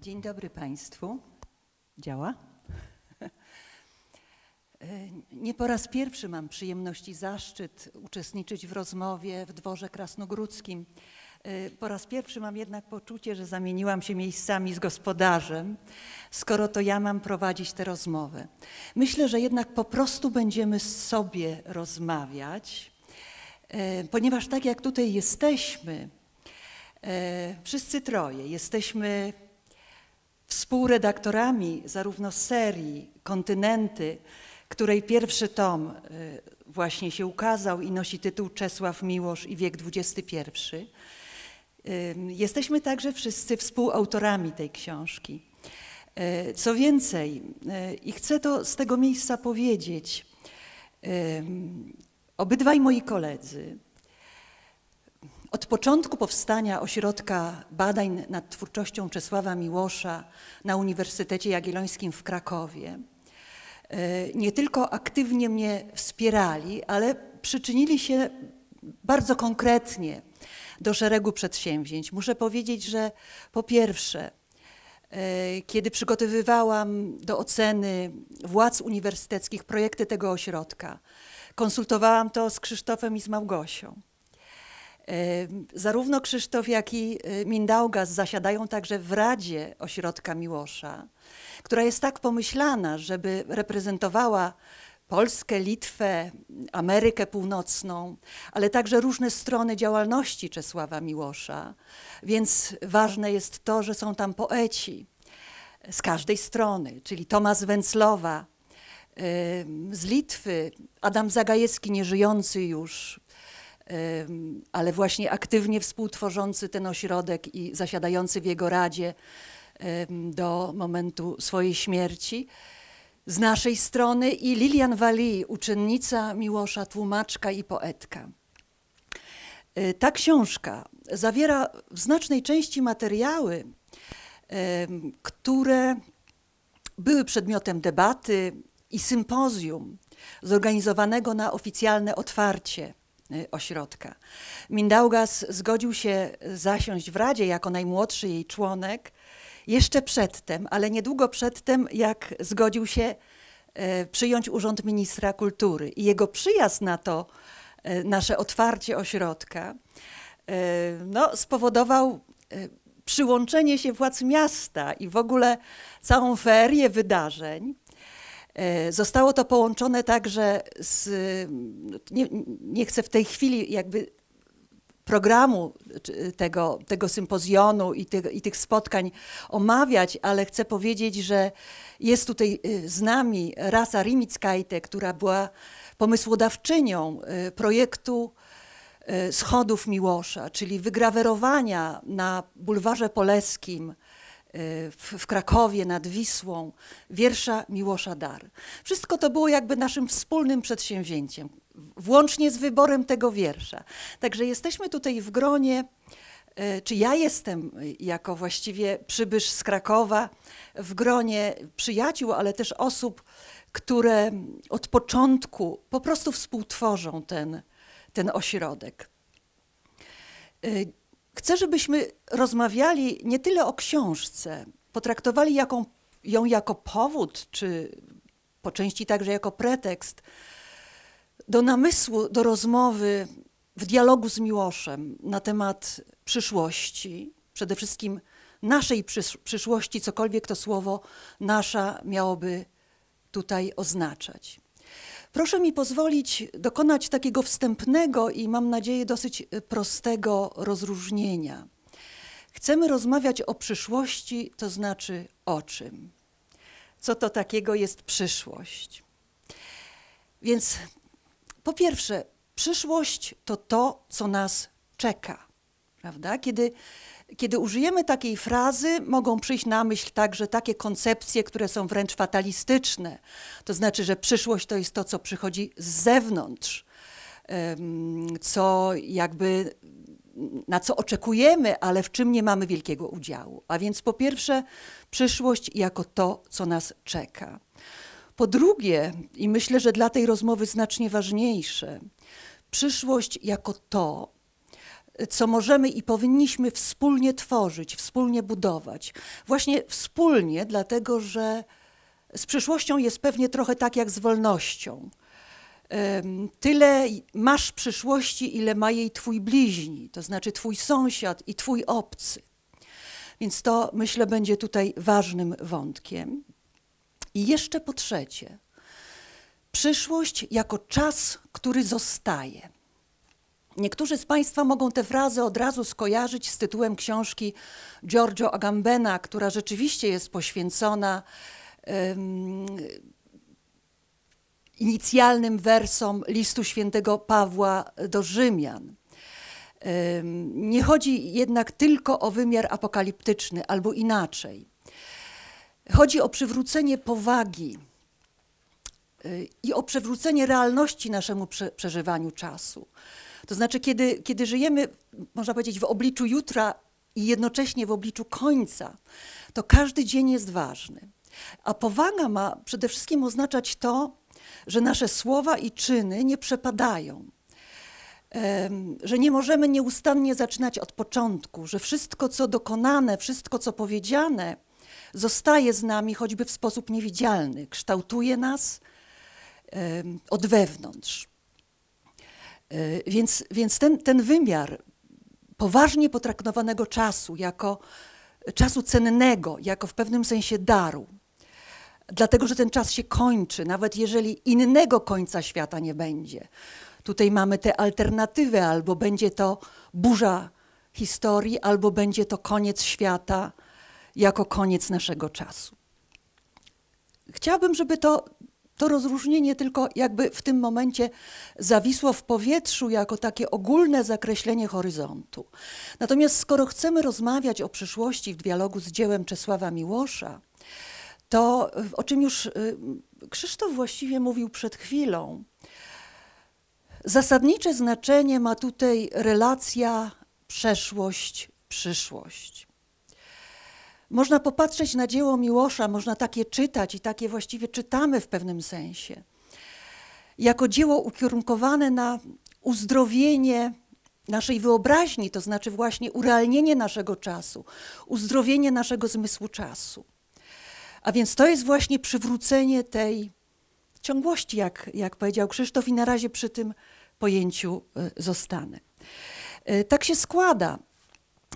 Dzień dobry Państwu. Działa? E, nie po raz pierwszy mam przyjemność i zaszczyt uczestniczyć w rozmowie w Dworze Krasnogródzkim. E, po raz pierwszy mam jednak poczucie, że zamieniłam się miejscami z gospodarzem, skoro to ja mam prowadzić tę rozmowę. Myślę, że jednak po prostu będziemy z sobie rozmawiać, e, ponieważ tak jak tutaj jesteśmy, wszyscy troje jesteśmy współredaktorami zarówno serii Kontynenty, której pierwszy tom y, właśnie się ukazał i nosi tytuł Czesław Miłosz i wiek XXI. Jesteśmy także wszyscy współautorami tej książki. Y, co więcej, y, i chcę to z tego miejsca powiedzieć, obydwaj moi koledzy, od początku powstania Ośrodka Badań nad Twórczością Czesława Miłosza na Uniwersytecie Jagiellońskim w Krakowie e, nie tylko aktywnie mnie wspierali, ale przyczynili się bardzo konkretnie do szeregu przedsięwzięć. Muszę powiedzieć, że po pierwsze, e, kiedy przygotowywałam do oceny władz uniwersyteckich projekty tego ośrodka, konsultowałam to z Krzysztofem i z Małgosią. Zarówno Krzysztof, jak i y, Mindaugas zasiadają także w Radzie Ośrodka Miłosza, która jest tak pomyślana, żeby reprezentowała Polskę, Litwę, Amerykę Północną, ale także różne strony działalności Czesława Miłosza. Więc ważne jest to, że są tam poeci z każdej strony, czyli Tomasz Węclowa, z Litwy, Adam Zagajewski, nieżyjący już, ale właśnie aktywnie współtworzący ten ośrodek i zasiadający w jego radzie do momentu swojej śmierci. Z naszej strony i Lilian Wali, uczennica Miłosza, tłumaczka i poetka. E, ta książka zawiera w znacznej części materiały, które były przedmiotem debaty i sympozjum zorganizowanego na oficjalne otwarcie Y, ośrodka. Mindaugas zgodził się zasiąść w Radzie jako najmłodszy jej członek jeszcze przedtem, ale niedługo przedtem, jak zgodził się y, przyjąć urząd ministra kultury. I jego przyjazd na to y, nasze otwarcie ośrodka no, spowodował przyłączenie się władz miasta i w ogóle całą ferię wydarzeń. E, zostało to połączone także z, no, nie, nie chcę w tej chwili jakby programu tego, tego sympozjonu i, i tych spotkań omawiać, ale chcę powiedzieć, że jest tutaj y, z nami Rasa Rimickaite, która była pomysłodawczynią y, projektu y, Schodów Miłosza, czyli wygrawerowania na bulwarze poleskim w, Krakowie nad Wisłą, wiersza Miłosza Dar. Wszystko to było jakby naszym wspólnym przedsięwzięciem, włącznie z wyborem tego wiersza. Także jesteśmy tutaj w gronie e, czy ja jestem jako właściwie przybysz z Krakowa w gronie przyjaciół, ale też osób, które od początku po prostu współtworzą ten, ten ośrodek. E, Chcę, żebyśmy rozmawiali nie tyle o książce, potraktowali jaką, ją jako powód, czy po części także jako pretekst do namysłu, do rozmowy w dialogu z Miłoszem na temat przyszłości, przede wszystkim naszej przysz przyszłości, cokolwiek to słowo nasza miałoby tutaj oznaczać. Proszę mi pozwolić dokonać takiego wstępnego i mam nadzieję dosyć y, prostego rozróżnienia. Chcemy rozmawiać o przyszłości, to znaczy o czym? Co to takiego jest przyszłość? Więc po pierwsze, przyszłość to to, co nas czeka, prawda? Kiedy kiedy użyjemy takiej frazy, mogą przyjść na myśl także takie koncepcje, które są wręcz fatalistyczne. To znaczy, że przyszłość to jest to, co przychodzi z zewnątrz, co jakby na co oczekujemy, ale w czym nie mamy wielkiego udziału. A więc po pierwsze, przyszłość jako to, co nas czeka. Po drugie, i myślę, że dla tej rozmowy znacznie ważniejsze, przyszłość jako to, co możemy i powinniśmy wspólnie tworzyć, wspólnie budować. Właśnie wspólnie, dlatego że z przyszłością jest pewnie trochę tak jak z wolnością. Tyle masz przyszłości, ile ma jej twój bliźni, to znaczy twój sąsiad i twój obcy. Więc to myślę będzie tutaj ważnym wątkiem. I jeszcze po trzecie, przyszłość jako czas, który zostaje. Niektórzy z Państwa mogą tę frazę od razu skojarzyć z tytułem książki Giorgio Agambena, która rzeczywiście jest poświęcona um, inicjalnym wersom listu świętego Pawła do Rzymian. Um, nie chodzi jednak tylko o wymiar apokaliptyczny, albo inaczej. Chodzi o przywrócenie powagi y, i o przywrócenie realności naszemu przeżywaniu czasu. To znaczy, kiedy, kiedy żyjemy, można powiedzieć, w obliczu jutra i jednocześnie w obliczu końca, to każdy dzień jest ważny. A powaga ma przede wszystkim oznaczać to, że nasze słowa i czyny nie przepadają, że nie możemy nieustannie zaczynać od początku, że wszystko, co dokonane, wszystko, co powiedziane, zostaje z nami choćby w sposób niewidzialny, kształtuje nas od wewnątrz. E, więc, więc ten, ten wymiar poważnie potraktowanego czasu jako e, czasu cennego, jako w pewnym sensie daru, dlatego że ten czas się kończy, nawet jeżeli innego końca świata nie będzie. Tutaj mamy tę alternatywę, albo będzie to burza historii, albo będzie to koniec świata jako koniec naszego czasu. Chciałabym, żeby to to rozróżnienie tylko jakby w tym momencie zawisło w powietrzu jako takie ogólne zakreślenie horyzontu. Natomiast skoro chcemy rozmawiać o przyszłości w dialogu z dziełem Czesława Miłosza, to y, o czym już y, Krzysztof właściwie mówił przed chwilą, zasadnicze znaczenie ma tutaj relacja przeszłość-przyszłość. Można popatrzeć na dzieło Miłosza, można takie czytać i takie właściwie czytamy w pewnym sensie. Jako dzieło ukierunkowane na uzdrowienie naszej wyobraźni, to znaczy właśnie urealnienie naszego czasu, uzdrowienie naszego zmysłu czasu. A więc to jest właśnie przywrócenie tej ciągłości, jak, jak powiedział Krzysztof, i na razie przy tym pojęciu y, zostanę. Y, tak się składa,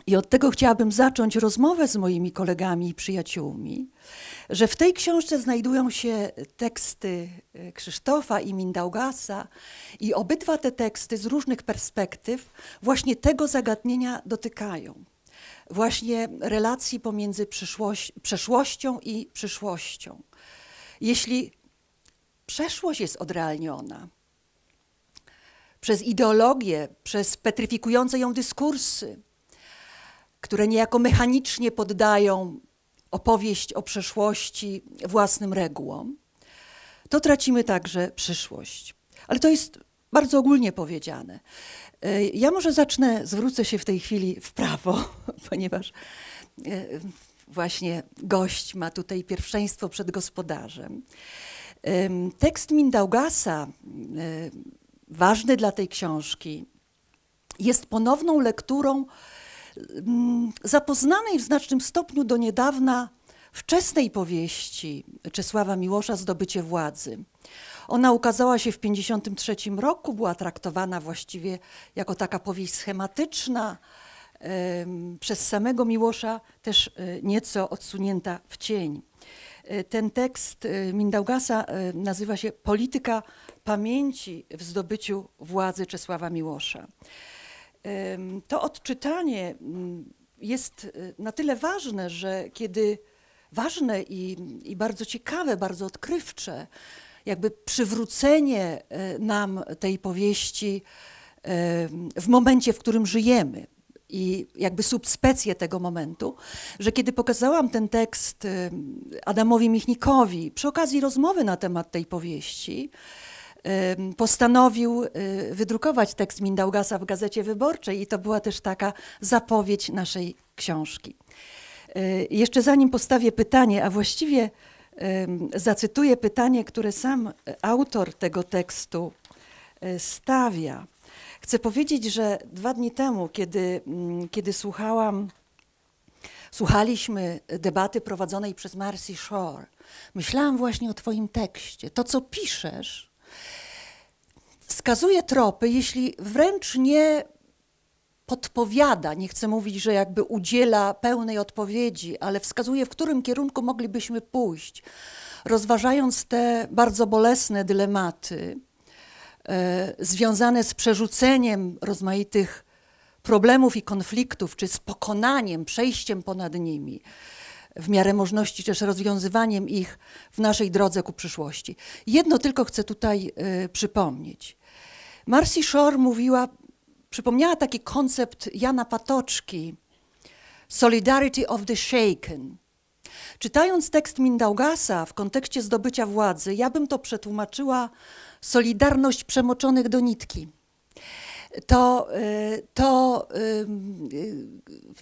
i od tego chciałabym zacząć rozmowę z moimi kolegami i przyjaciółmi, że w tej książce znajdują się teksty e, Krzysztofa i Mindaugasa i obydwa te teksty z różnych perspektyw właśnie tego zagadnienia dotykają. Właśnie relacji pomiędzy przeszłością i przyszłością. Jeśli przeszłość jest odrealniona, przez ideologię, przez petryfikujące ją dyskursy, które niejako mechanicznie poddają opowieść o przeszłości własnym regułom, to tracimy także przyszłość. Ale to jest bardzo ogólnie powiedziane. Ja może zacznę, zwrócę się w tej chwili w prawo, ponieważ e, właśnie gość ma tutaj pierwszeństwo przed gospodarzem. Tekst Mindaugasa, e, ważny dla tej książki, jest ponowną lekturą zapoznanej w znacznym stopniu do niedawna wczesnej powieści Czesława Miłosza Zdobycie władzy. Ona ukazała się w 1953 roku, była traktowana właściwie jako taka powieść schematyczna, przez samego Miłosza też e, nieco odsunięta w cień. E, ten tekst e, Mindaugasa nazywa się Polityka pamięci w zdobyciu władzy Czesława Miłosza to odczytanie mm, jest e, na tyle ważne, że kiedy ważne i, i bardzo ciekawe, bardzo odkrywcze, jakby przywrócenie e, nam tej powieści w momencie, w którym żyjemy, i jakby subspecję tego momentu, że kiedy pokazałam ten tekst Adamowi Michnikowi przy okazji rozmowy na temat tej powieści, postanowił y, wydrukować tekst Mindaugasa w Gazecie Wyborczej i to była też taka zapowiedź naszej książki. Y, jeszcze zanim postawię pytanie, a właściwie zacytuję pytanie, które sam e, autor tego tekstu e, stawia. Chcę powiedzieć, że dwa dni temu, kiedy, mm, kiedy słuchałam, słuchaliśmy debaty prowadzonej przez Marcy Shore, myślałam właśnie o Twoim tekście. To, co piszesz, wskazuje tropy, jeśli wręcz nie podpowiada, nie chcę mówić, że jakby udziela pełnej odpowiedzi, ale wskazuje, w którym kierunku moglibyśmy pójść. Rozważając te bardzo bolesne dylematy e, związane z przerzuceniem rozmaitych problemów i konfliktów, czy z pokonaniem, przejściem ponad nimi, w miarę możliwości też rozwiązywaniem ich w naszej drodze ku przyszłości. Jedno tylko chcę tutaj y, przypomnieć. Marcy Shore mówiła, przypomniała taki koncept Jana Patoczki, Solidarity of the Shaken. Czytając tekst Mindaugasa w kontekście zdobycia władzy, ja bym to przetłumaczyła Solidarność przemoczonych do nitki to, y, to y, y,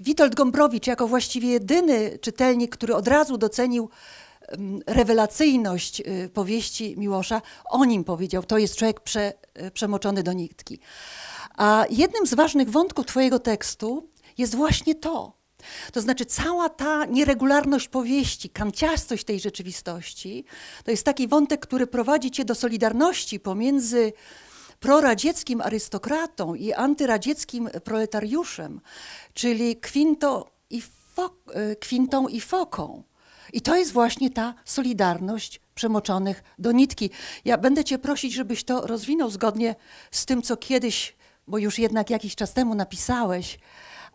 Witold Gombrowicz jako właściwie jedyny czytelnik, który od razu docenił mm, rewelacyjność powieści Miłosza, o nim powiedział, to jest człowiek prze, przemoczony do nitki. A jednym z ważnych wątków twojego tekstu jest właśnie to, to znaczy, cała ta nieregularność powieści, kanciastość tej rzeczywistości, to jest taki wątek, który prowadzi cię do solidarności pomiędzy proradzieckim arystokratą i antyradzieckim proletariuszem, czyli Quinto i kwintą e, i foką. I to jest właśnie ta solidarność przemoczonych do nitki. Ja będę Cię prosić, żebyś to rozwinął zgodnie z tym, co kiedyś, bo już jednak jakiś czas temu napisałeś,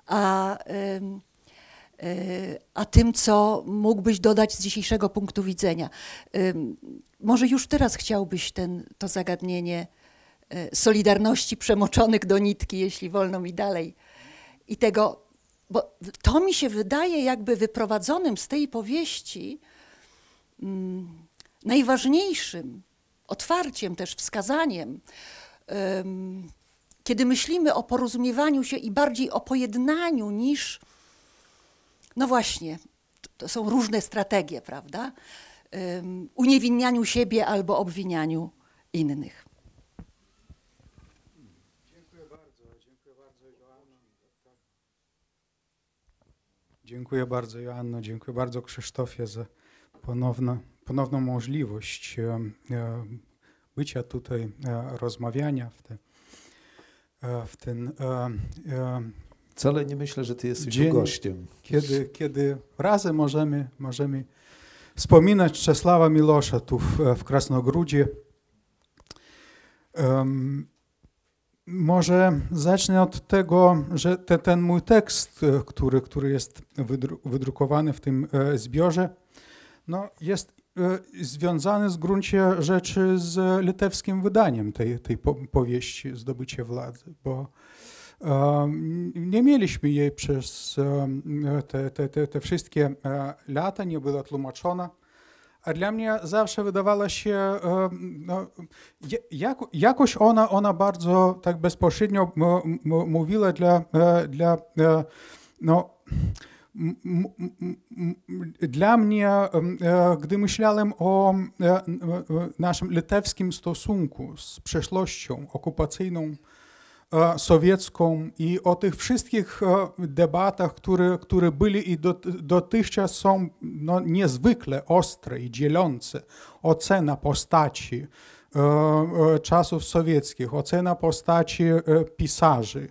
a, e, a tym, co mógłbyś dodać z dzisiejszego punktu widzenia. może już teraz chciałbyś ten, to zagadnienie E, Solidarności przemoczonych do nitki, jeśli wolno mi dalej. I tego, bo to mi się wydaje jakby wyprowadzonym z tej powieści mm, najważniejszym otwarciem, też wskazaniem, um, kiedy myślimy o porozumiewaniu się i bardziej o pojednaniu niż, no właśnie, to są różne strategie, prawda? Um, uniewinnianiu siebie albo obwinianiu innych. Dziękuję bardzo Joanno, dziękuję bardzo Krzysztofie za ponowną, ponowną możliwość e, e, bycia tutaj, e, rozmawiania w, te, w ten Wcale nie myślę, że ty jesteś dzień, gościem. Kiedy, kiedy razem możemy, możemy wspominać Czesława Milosza tu w, w Um, może zacznę od tego, że te, ten mój tekst, e, który, który jest wydrukowany w tym e, zbiorze, no jest e, związany z gruncie rzeczy z litewskim wydaniem tej, tej powieści Zdobycie władzy, bo nie mieliśmy jej przez te, te, te, te wszystkie lata, nie była tłumaczona a dla mnie zawsze wydawało się, e, no, jakoś ona, ona bardzo tak bezpośrednio mówiła dla, e, dla e, no, dla mnie, gdy myślałem o naszym litewskim stosunku z przeszłością okupacyjną, E, sowiecką i o tych wszystkich e, debatach, które, które byli i dotychczas są no, niezwykle ostre i dzielące. Ocena postaci e, czasów sowieckich, ocena postaci pisarzy,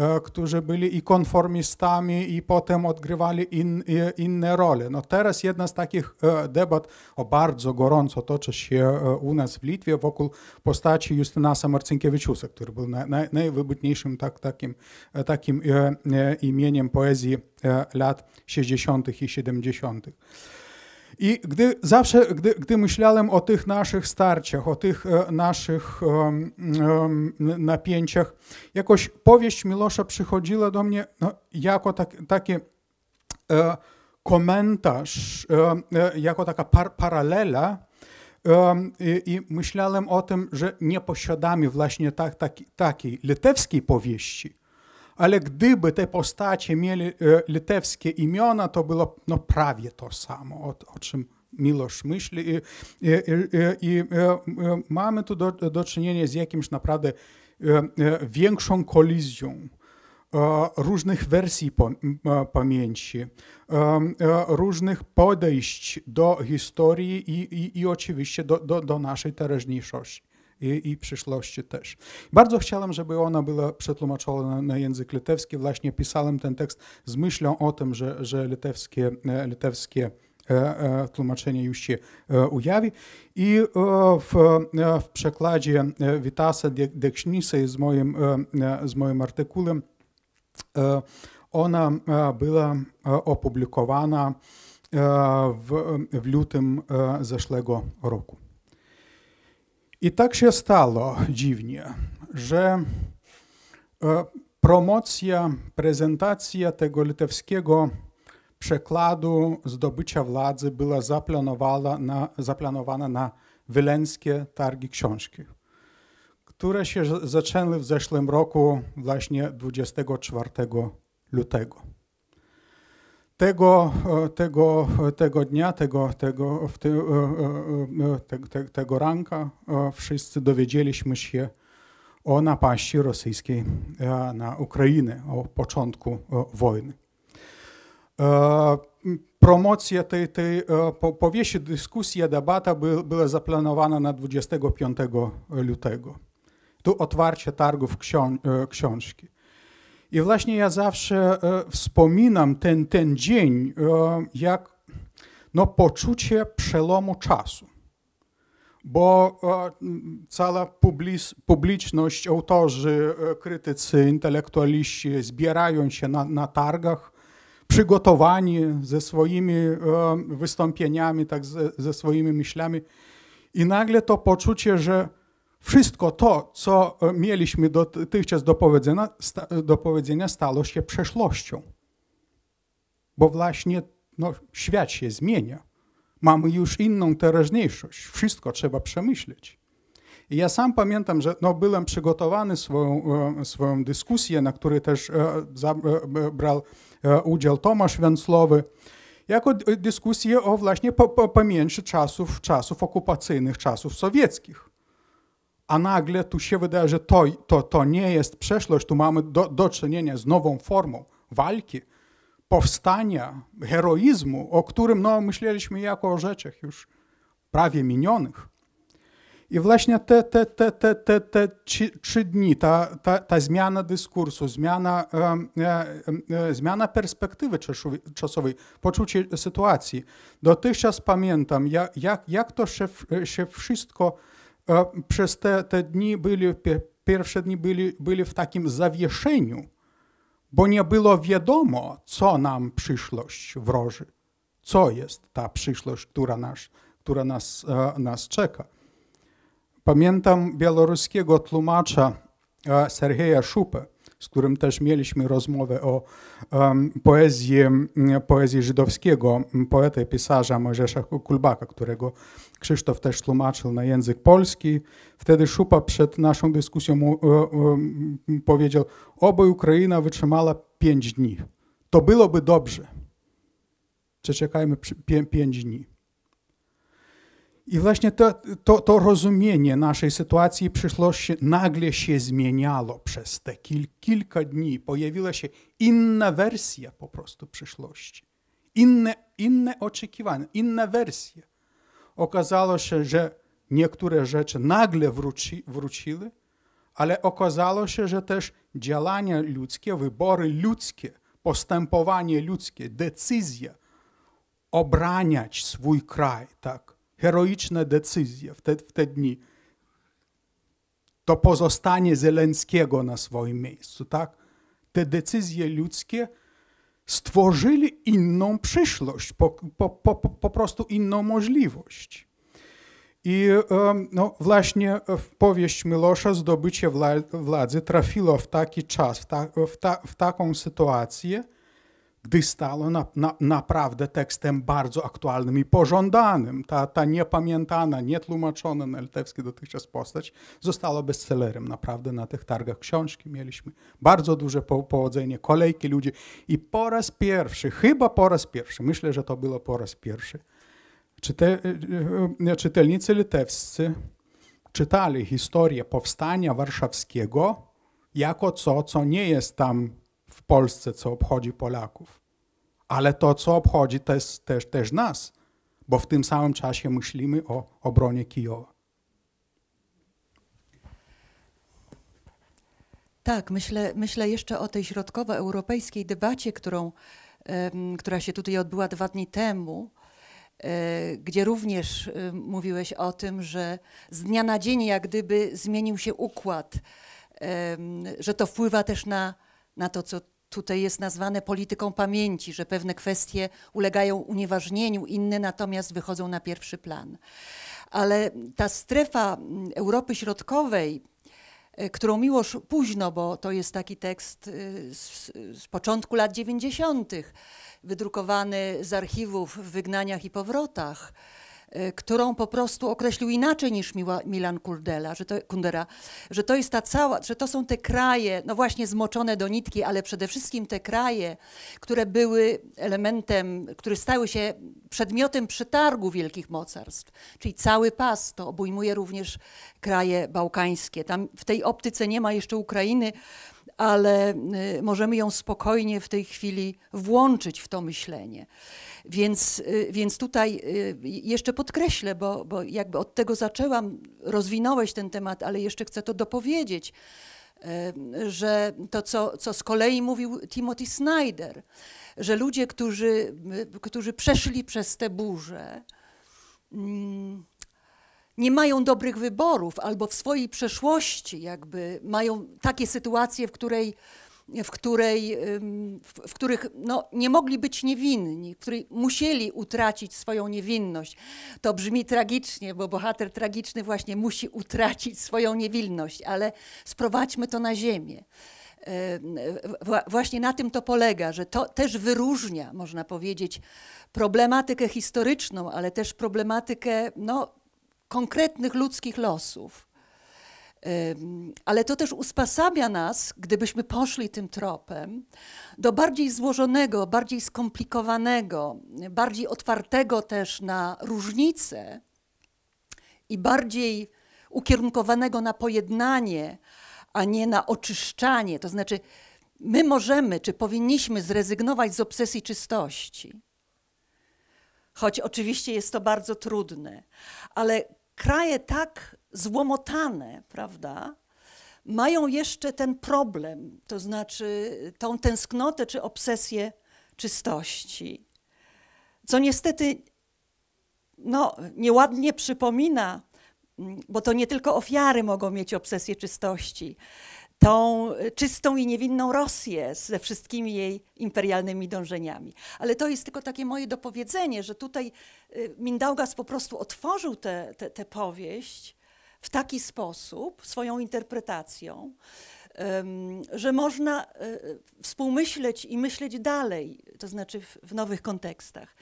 E, którzy byli i konformistami, i potem odgrywali in, inne role. No teraz jedna z takich e, debat o bardzo gorąco toczy się e, u nas w Litwie wokół postaci Justynasa Marcinkiewiczusa, który był naj, naj, najwybitniejszym tak, takim, takim imieniem poezji lat 60. i 70. I gdy zawsze, gdy, gdy myślałem o tych naszych starciach, o tych e, naszych um, napięciach, jakoś powieść Milosza przychodziła do mnie no, jako tak, taki e, komentarz, e, jako taka par, paralela i, I, myślałem o tym, że nie posiadamy właśnie tak, tak, takiej litewskiej powieści, ale gdyby te postacie mieli e, litewskie imiona, to było no, prawie to samo, o, o czym Milosz myśli. I, e, e, mamy tu do, czynienia z jakimś naprawdę większą kolizją różnych wersji pamięci, różnych podejść do historii i, oczywiście do, do naszej teraźniejszości i, i przyszłości też. Bardzo chciałem, żeby ona była przetłumaczona na język litewski. Właśnie pisałem ten tekst z myślą o tym, że, że litewskie, e, litewskie e, e, tłumaczenie już się ujawi. I w, w przekładzie Witasa Dekšnisa z moim, z moim artykułem ona była opublikowana w, w lutym zeszłego roku. I tak się stało dziwnie, że e, promocja, prezentacja tego litewskiego przekładu zdobycia władzy była zaplanowana na, zaplanowana na wileńskie targi książki, które się zaczęły w zeszłym roku właśnie 24 lutego tego, e, tego, e, tego dnia, tego, tego, e, tego ranka wszyscy dowiedzieliśmy się o napaści rosyjskiej na Ukrainę, o początku wojny. Promocja tej, tej powieści, dyskusja, debata była zaplanowana na 25 lutego. Tu otwarcie targów książki. I właśnie ja zawsze e, wspominam ten, ten dzień e, jak no, poczucie przelomu czasu. Bo e, cała publiczność, autorzy, krytycy, intelektualiści zbierają się na, na targach, przygotowani ze swoimi wystąpieniami, tak ze, ze swoimi myślami. I nagle to poczucie, że wszystko to, co e, mieliśmy dotychczas do powiedzenia, e, do powiedzenia stało się przeszłością. Bo właśnie no, świat się zmienia. Mamy już inną teraźniejszość. Wszystko trzeba przemyśleć. I ja sam pamiętam, że no, byłem przygotowany swoją, e, swoją dyskusję, na której też brał udział Tomasz Węclowy, jako dyskusję o właśnie pamięci czasów, czasów okupacyjnych, czasów sowieckich a nagle tu się wydaje, że to, to, to nie jest przeszłość, tu mamy do, do czynienia z nową formą walki, powstania, heroizmu, o którym no, myśleliśmy jako o rzeczach już prawie minionych. I właśnie te, te, te, te, te, te trzy, dni, ta, ta, ta zmiana dyskursu, zmiana, e, e, zmiana perspektywy czasowej, poczucie sytuacji. Dotychczas pamiętam, jak, jak, jak to się, się wszystko przez te, te dni byli, pierwsze dni byli, byli w takim zawieszeniu, bo nie było wiadomo, co nam przyszłość wroży, co jest ta przyszłość, która nas, która nas, e, nas czeka. Pamiętam białoruskiego tłumacza e, Sergeja Szupę, z którym też mieliśmy rozmowę o poezji, poezji żydowskiego, poety i pisarza Mojżesza Kulbaka, którego Krzysztof też tłumaczył na język polski. Wtedy Szupa przed naszą dyskusją e, e, powiedział, oby Ukraina wytrzymała pięć dni. To byłoby dobrze. Przeczekajmy pięć dni. I właśnie to, to, to rozumienie naszej sytuacji przyszło się, nagle się zmieniało przez te kil, kilka dni. Pojawiła się inna wersja po prostu przyszłości. Inne, inne oczekiwania, inna wersja. Okazało się, że niektóre rzeczy nagle wróci, wróciły, ale okazało się, że też działania ludzkie, wybory ludzkie, postępowanie ludzkie, decyzja obraniać swój kraj, tak? heroiczne decyzje w te, w te dni, to pozostanie Zelenskiego na swoim miejscu, tak? Te decyzje ludzkie stworzyli inną przyszłość, po, po, po, po prostu inną możliwość. I no, właśnie w powieść Milosza zdobycie władzy trafiło w taki czas, w, ta, w, ta, w taką sytuację, gdy stało na, na, naprawdę tekstem bardzo aktualnym i pożądanym. Ta, ta niepamiętana, nietłumaczona na litewski dotychczas postać została bestsellerem naprawdę na tych targach książki. Mieliśmy bardzo duże po, powodzenie, kolejki ludzi i po raz pierwszy, chyba po raz pierwszy, myślę, że to było po raz pierwszy, czyte, e, e, czytelnicy litewscy czytali historię powstania warszawskiego jako co, co nie jest tam w Polsce, co obchodzi Polaków. Ale to, co obchodzi też, też, też nas, bo w tym samym czasie myślimy o obronie Kijowa. Tak, myślę, myślę jeszcze o tej środkowoeuropejskiej debacie, którą, która się tutaj odbyła dwa dni temu, e, gdzie również mówiłeś o tym, że z dnia na dzień jak gdyby zmienił się układ, że to wpływa też na na to, co tutaj jest nazwane polityką pamięci, że pewne kwestie ulegają unieważnieniu, inne natomiast wychodzą na pierwszy plan. Ale ta strefa mm, Europy Środkowej, e, którą miłoż późno, bo to jest taki tekst y, z, z początku lat 90., wydrukowany z archiwów w wygnaniach i powrotach, E, którą po prostu określił inaczej niż Milan Kundera, że to, Kundera, że to jest ta cała, że to są te kraje, no właśnie zmoczone do nitki, ale przede wszystkim te kraje, które były elementem, które stały się przedmiotem przetargu wielkich mocarstw, czyli cały pas, to obejmuje również kraje bałkańskie. Tam w tej optyce nie ma jeszcze Ukrainy, ale y, możemy ją spokojnie w tej chwili włączyć w to myślenie. Więc, y, więc tutaj y, jeszcze podkreślę, bo, bo jakby od tego zaczęłam, rozwinąłeś ten temat, ale jeszcze chcę to dopowiedzieć że to, co, co z kolei mówił Timothy Snyder, że ludzie, którzy, którzy przeszli przez te burze, mm, nie mają dobrych wyborów albo w swojej przeszłości jakby mają takie sytuacje, w której w, której, w, w, których no, nie mogli być niewinni, w której musieli utracić swoją niewinność. To brzmi tragicznie, bo bohater tragiczny właśnie musi utracić swoją niewinność, ale sprowadźmy to na ziemię. Właśnie na tym to polega, że to też wyróżnia, można powiedzieć, problematykę historyczną, ale też problematykę no, konkretnych ludzkich losów. Ale to też uspasabia nas, gdybyśmy poszli tym tropem, do bardziej złożonego, bardziej skomplikowanego, bardziej otwartego też na różnice i bardziej ukierunkowanego na pojednanie, a nie na oczyszczanie. To znaczy, my możemy czy powinniśmy zrezygnować z obsesji czystości. Choć oczywiście jest to bardzo trudne, ale kraje tak złomotane, prawda, mają jeszcze ten problem, to znaczy tą tęsknotę czy obsesję czystości, co niestety no, nieładnie przypomina, bo to nie tylko ofiary mogą mieć obsesję czystości tą e, czystą i niewinną Rosję ze wszystkimi jej imperialnymi dążeniami. Ale to jest tylko takie moje dopowiedzenie, że tutaj e, Mindaugas po prostu otworzył tę powieść w taki sposób, swoją interpretacją, że można e, współmyśleć i myśleć dalej, to znaczy w nowych kontekstach.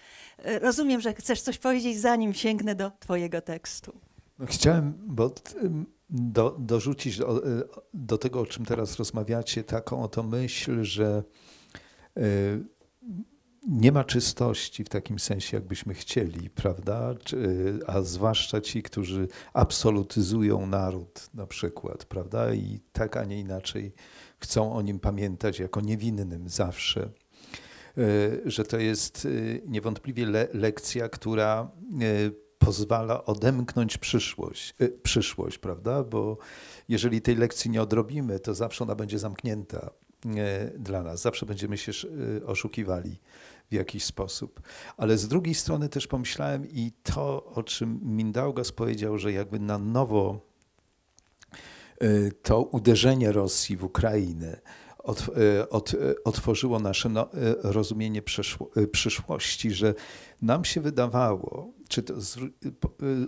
Rozumiem, że chcesz coś powiedzieć, zanim sięgnę do Twojego tekstu. No, chciałem, bo do, dorzucić do, y, do, tego, o czym teraz rozmawiacie, taką oto myśl, że y, nie ma czystości w takim sensie, jakbyśmy chcieli, prawda? Y, a zwłaszcza ci, którzy absolutyzują naród na przykład, prawda? I tak, a nie inaczej chcą o nim pamiętać jako niewinnym zawsze. Że to jest niewątpliwie le lekcja, która pozwala odemknąć przyszłość, y, przyszłość, prawda? Bo jeżeli tej lekcji nie odrobimy, to zawsze ona będzie zamknięta e, dla nas, zawsze będziemy się y, oszukiwali w jakiś sposób. Ale z drugiej strony też pomyślałem i to, o czym Mindaugas powiedział, że jakby na nowo e, to uderzenie Rosji w Ukrainę e, otworzyło nasze no, rozumienie przyszłości, że nam się wydawało, czy to, y, y, y,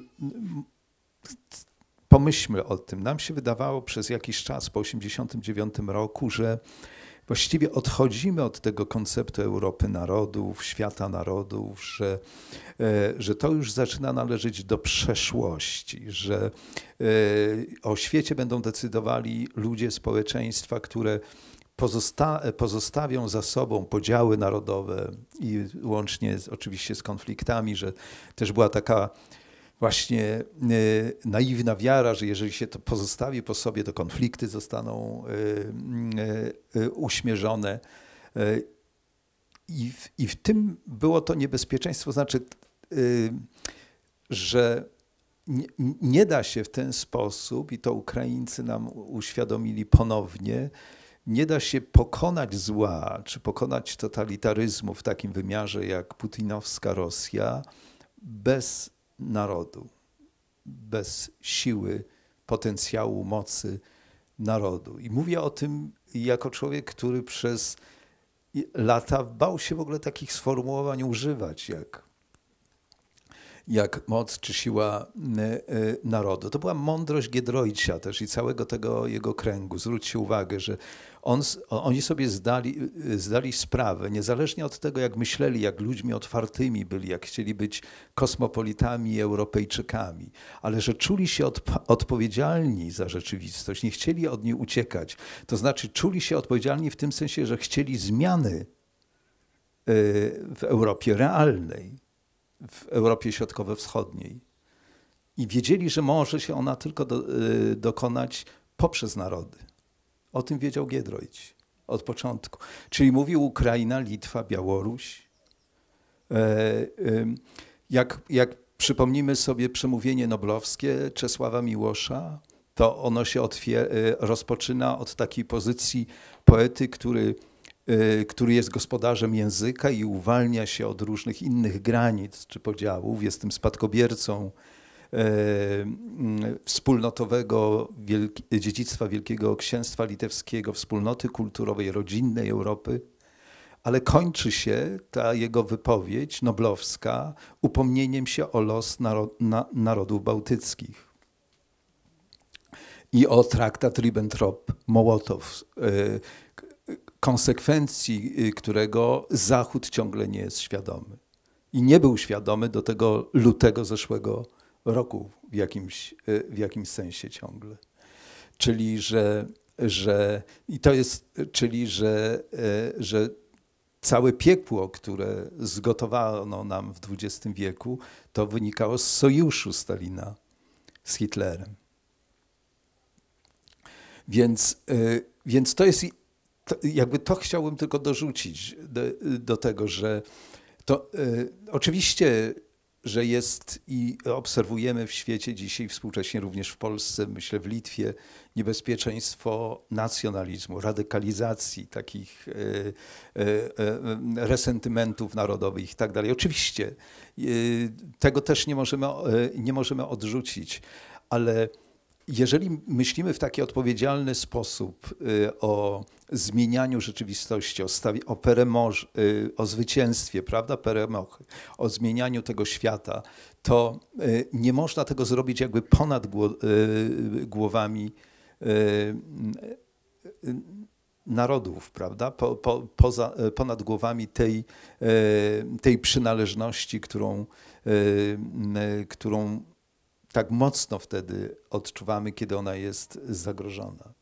pomyślmy o tym. Nam się wydawało przez jakiś czas po 1989 roku, że właściwie odchodzimy od tego konceptu Europy narodów, świata narodów, że, e, że to już zaczyna należeć do przeszłości, że e, o świecie będą decydowali ludzie, społeczeństwa, które pozosta pozostawią za sobą podziały narodowe i łącznie z, oczywiście z konfliktami, że też była taka właśnie y, naiwna wiara, że jeżeli się to pozostawi po sobie, to konflikty zostaną y, y, uśmierzone. I w, I w tym było to niebezpieczeństwo, znaczy, że nie, nie da się w ten sposób, i to Ukraińcy nam uświadomili ponownie, nie da się pokonać zła czy pokonać totalitaryzmu w takim wymiarze jak putinowska Rosja bez narodu, bez siły, potencjału, mocy narodu. I mówię o tym jako człowiek, który przez lata bał się w ogóle takich sformułowań używać jak jak moc czy siła y, y, narodu. To była mądrość Giedroycia też i całego tego jego kręgu. Zwróćcie uwagę, że on, oni sobie zdali, y, zdali sprawę, niezależnie od tego, jak myśleli, jak ludźmi otwartymi byli, jak chcieli być kosmopolitami i Europejczykami, ale że czuli się odpowiedzialni za rzeczywistość, nie chcieli od niej uciekać. To znaczy, czuli się odpowiedzialni w tym sensie, że chcieli zmiany w Europie realnej w Europie Środkowo-Wschodniej. I wiedzieli, że może się ona tylko do, y, dokonać poprzez narody. O tym wiedział Giedroyć od początku. Czyli mówił Ukraina, Litwa, Białoruś. E, jak, jak przypomnimy sobie przemówienie noblowskie Czesława Miłosza, to ono się y, rozpoczyna od takiej pozycji poety, który Y, który jest gospodarzem języka i uwalnia się od różnych innych granic czy podziałów. Jest tym spadkobiercą y, mm, wspólnotowego wielki, dziedzictwa Wielkiego Księstwa Litewskiego, wspólnoty kulturowej, rodzinnej Europy. Ale kończy się ta jego wypowiedź noblowska upomnieniem się o los narod, na, narodów bałtyckich i o traktat Ribbentrop-Mołotow, y, konsekwencji y, którego Zachód ciągle nie jest świadomy. I nie był świadomy do tego lutego zeszłego roku w jakimś, y, w jakimś sensie ciągle. Czyli, że, że i to jest, czyli, że, y, że całe piekło, które zgotowano nam w XX wieku, to wynikało z sojuszu Stalina z Hitlerem. Więc, więc to jest to, jakby to chciałbym tylko dorzucić do, do tego, że to y, oczywiście, że jest i obserwujemy w świecie dzisiaj, współcześnie również w Polsce, myślę w Litwie, niebezpieczeństwo nacjonalizmu, radykalizacji takich y, y, resentymentów narodowych i tak dalej. Oczywiście tego też nie możemy, nie możemy odrzucić, ale jeżeli myślimy w taki odpowiedzialny sposób y, o zmienianiu rzeczywistości, o, o, y, o zwycięstwie, prawda, peremochy, o zmienianiu tego świata, to y, nie można tego zrobić jakby ponad głowami narodów, prawda? Po, po, poza, ponad głowami tej, tej przynależności, którą, którą tak mocno wtedy odczuwamy, kiedy ona jest zagrożona.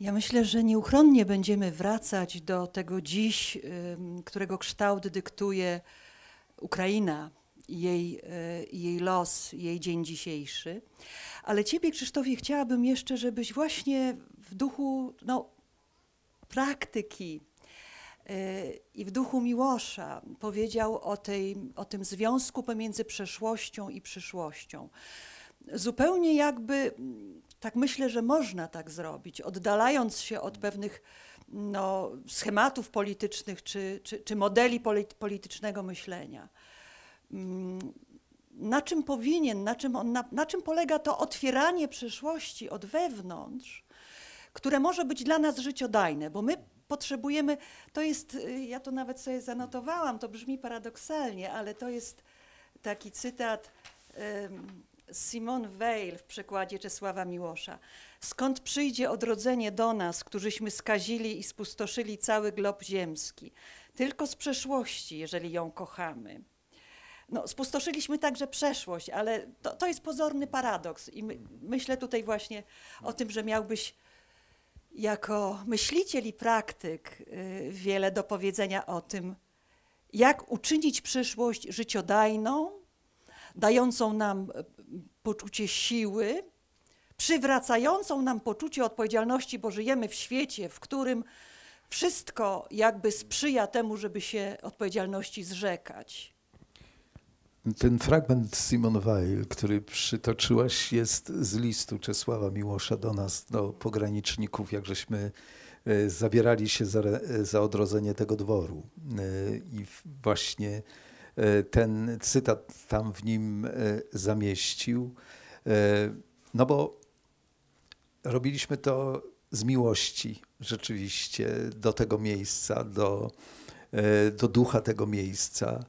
Ja myślę, że nieuchronnie będziemy wracać do tego dziś, którego kształt dyktuje Ukraina, jej, y, jej los, jej dzień dzisiejszy. Ale Ciebie, Krzysztofie, chciałabym jeszcze, żebyś właśnie w duchu no, praktyki Y, I w duchu Miłosza powiedział o, tej, o tym związku pomiędzy przeszłością i przyszłością. Zupełnie jakby, mm, tak myślę, że można tak zrobić, oddalając się od pewnych no, schematów politycznych czy, czy, czy modeli politycznego myślenia. Mm, na czym powinien, na czym, on, na, na czym polega to otwieranie przyszłości od wewnątrz, które może być dla nas życiodajne, bo my potrzebujemy, to jest, y, ja to nawet sobie zanotowałam, to brzmi paradoksalnie, ale to jest taki cytat Simone Weil w przekładzie Czesława Miłosza. Skąd przyjdzie odrodzenie do nas, którzyśmy skazili i spustoszyli cały glob ziemski? Tylko z przeszłości, jeżeli ją kochamy. No, spustoszyliśmy także przeszłość, ale to, to jest pozorny paradoks i my, myślę tutaj właśnie o tym, że miałbyś jako myśliciel i praktyk y, wiele do powiedzenia o tym, jak uczynić przyszłość życiodajną, dającą nam y, poczucie siły, przywracającą nam poczucie odpowiedzialności, bo żyjemy w świecie, w którym wszystko jakby sprzyja temu, żeby się odpowiedzialności zrzekać. Ten fragment Simon Weil, który przytoczyłaś, jest z listu Czesława Miłosza do nas, do pograniczników, jak żeśmy e, zabierali się za, za odrodzenie tego dworu. E, I właśnie e, ten cytat tam w nim zamieścił. No bo robiliśmy to z miłości rzeczywiście do tego miejsca, do, do ducha tego miejsca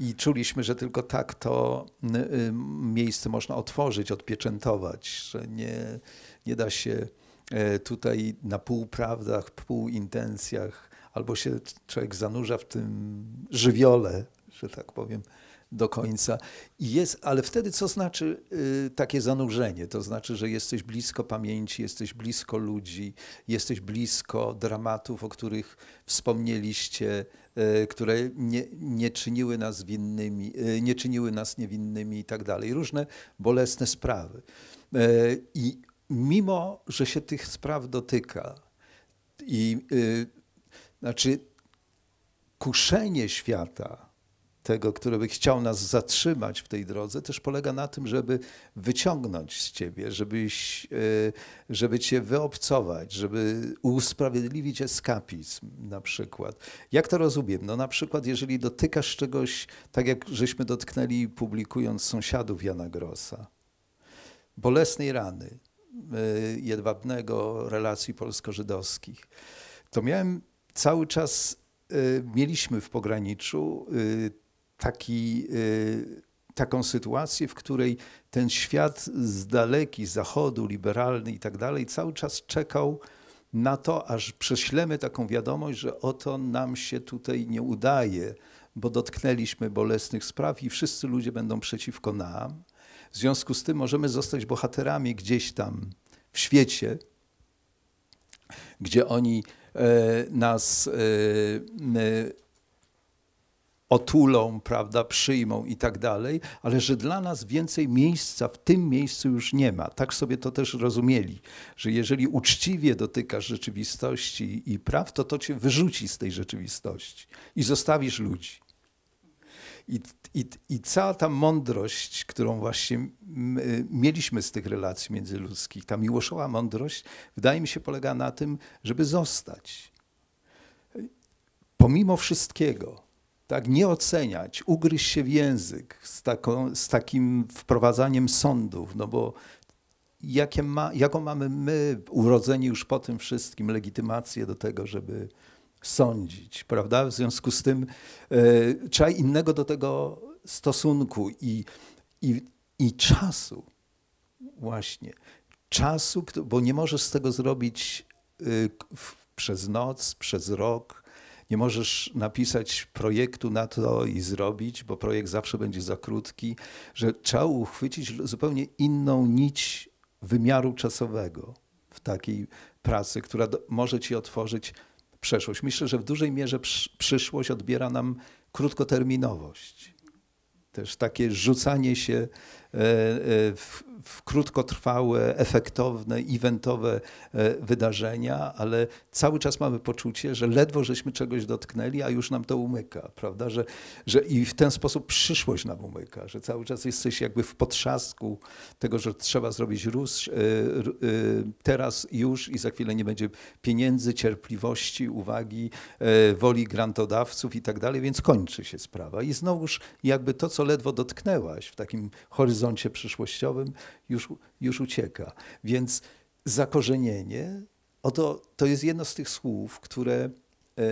i czuliśmy, że tylko tak to y, y, miejsce można otworzyć, odpieczętować, że nie, nie da się e, tutaj na półprawdach, półintencjach, albo się człowiek zanurza w tym żywiole, że tak powiem, do końca. Jest, ale wtedy co znaczy y, takie zanurzenie? To znaczy, że jesteś blisko pamięci, jesteś blisko ludzi, jesteś blisko dramatów, o których wspomnieliście, y, które nie, nie, czyniły nas winnymi, y, nie czyniły nas niewinnymi i tak dalej. Różne bolesne sprawy. Y, I mimo, że się tych spraw dotyka i y, znaczy kuszenie świata, tego, który by chciał nas zatrzymać w tej drodze, też polega na tym, żeby wyciągnąć z ciebie, żebyś, e, żeby cię wyobcować, żeby usprawiedliwić eskapizm na przykład. Jak to rozumiem? No na przykład, jeżeli dotykasz czegoś, tak jak żeśmy dotknęli publikując sąsiadów Jana Grossa, bolesnej rany e, jedwabnego relacji polsko-żydowskich, to miałem cały czas e, mieliśmy w pograniczu taki, y, taką sytuację, w której ten świat z daleki, z zachodu, liberalny i tak dalej, cały czas czekał na to, aż prześlemy taką wiadomość, że oto nam się tutaj nie udaje, bo dotknęliśmy bolesnych spraw i wszyscy ludzie będą przeciwko nam. W związku z tym możemy zostać bohaterami gdzieś tam w świecie, gdzie oni e, nas e, otulą, prawda, przyjmą i tak dalej, ale że dla nas więcej miejsca w tym miejscu już nie ma. Tak sobie to też rozumieli, że jeżeli uczciwie dotykasz rzeczywistości i praw, to to cię wyrzuci z tej rzeczywistości i zostawisz ludzi. I, i, I cała ta mądrość, którą właśnie y, mieliśmy z tych relacji międzyludzkich, ta miłoszowa mądrość, wydaje mi się, polega na tym, żeby zostać. Pomimo wszystkiego, tak, nie oceniać, ugryźć się w język z, taką, z takim wprowadzaniem sądów, no bo jakie ma, jaką mamy my, urodzeni już po tym wszystkim, legitymację do tego, żeby sądzić, prawda? W związku z tym y, trzeba innego do tego stosunku i, i, i czasu właśnie. Czasu, bo nie możesz z tego zrobić y, w, przez noc, przez rok, nie możesz napisać projektu na to i zrobić, bo projekt zawsze będzie za krótki, że trzeba uchwycić zupełnie inną nić wymiaru czasowego w takiej pracy, która może ci otworzyć przeszłość. Myślę, że w dużej mierze przyszłość odbiera nam krótkoterminowość. Też takie rzucanie się e, e, w, w krótkotrwałe, efektowne, eventowe e, wydarzenia, ale cały czas mamy poczucie, że ledwo żeśmy czegoś dotknęli, a już nam to umyka, prawda? Że, że I w ten sposób przyszłość nam umyka, że cały czas jesteś jakby w potrzasku tego, że trzeba zrobić rus, e, e, teraz już i za chwilę nie będzie pieniędzy, cierpliwości, uwagi, woli grantodawców i tak dalej, więc kończy się sprawa. I znowuż jakby to, co ledwo dotknęłaś w takim horyzoncie przyszłościowym, już, już ucieka. Więc zakorzenienie, oto to jest jedno z tych słów, które Y,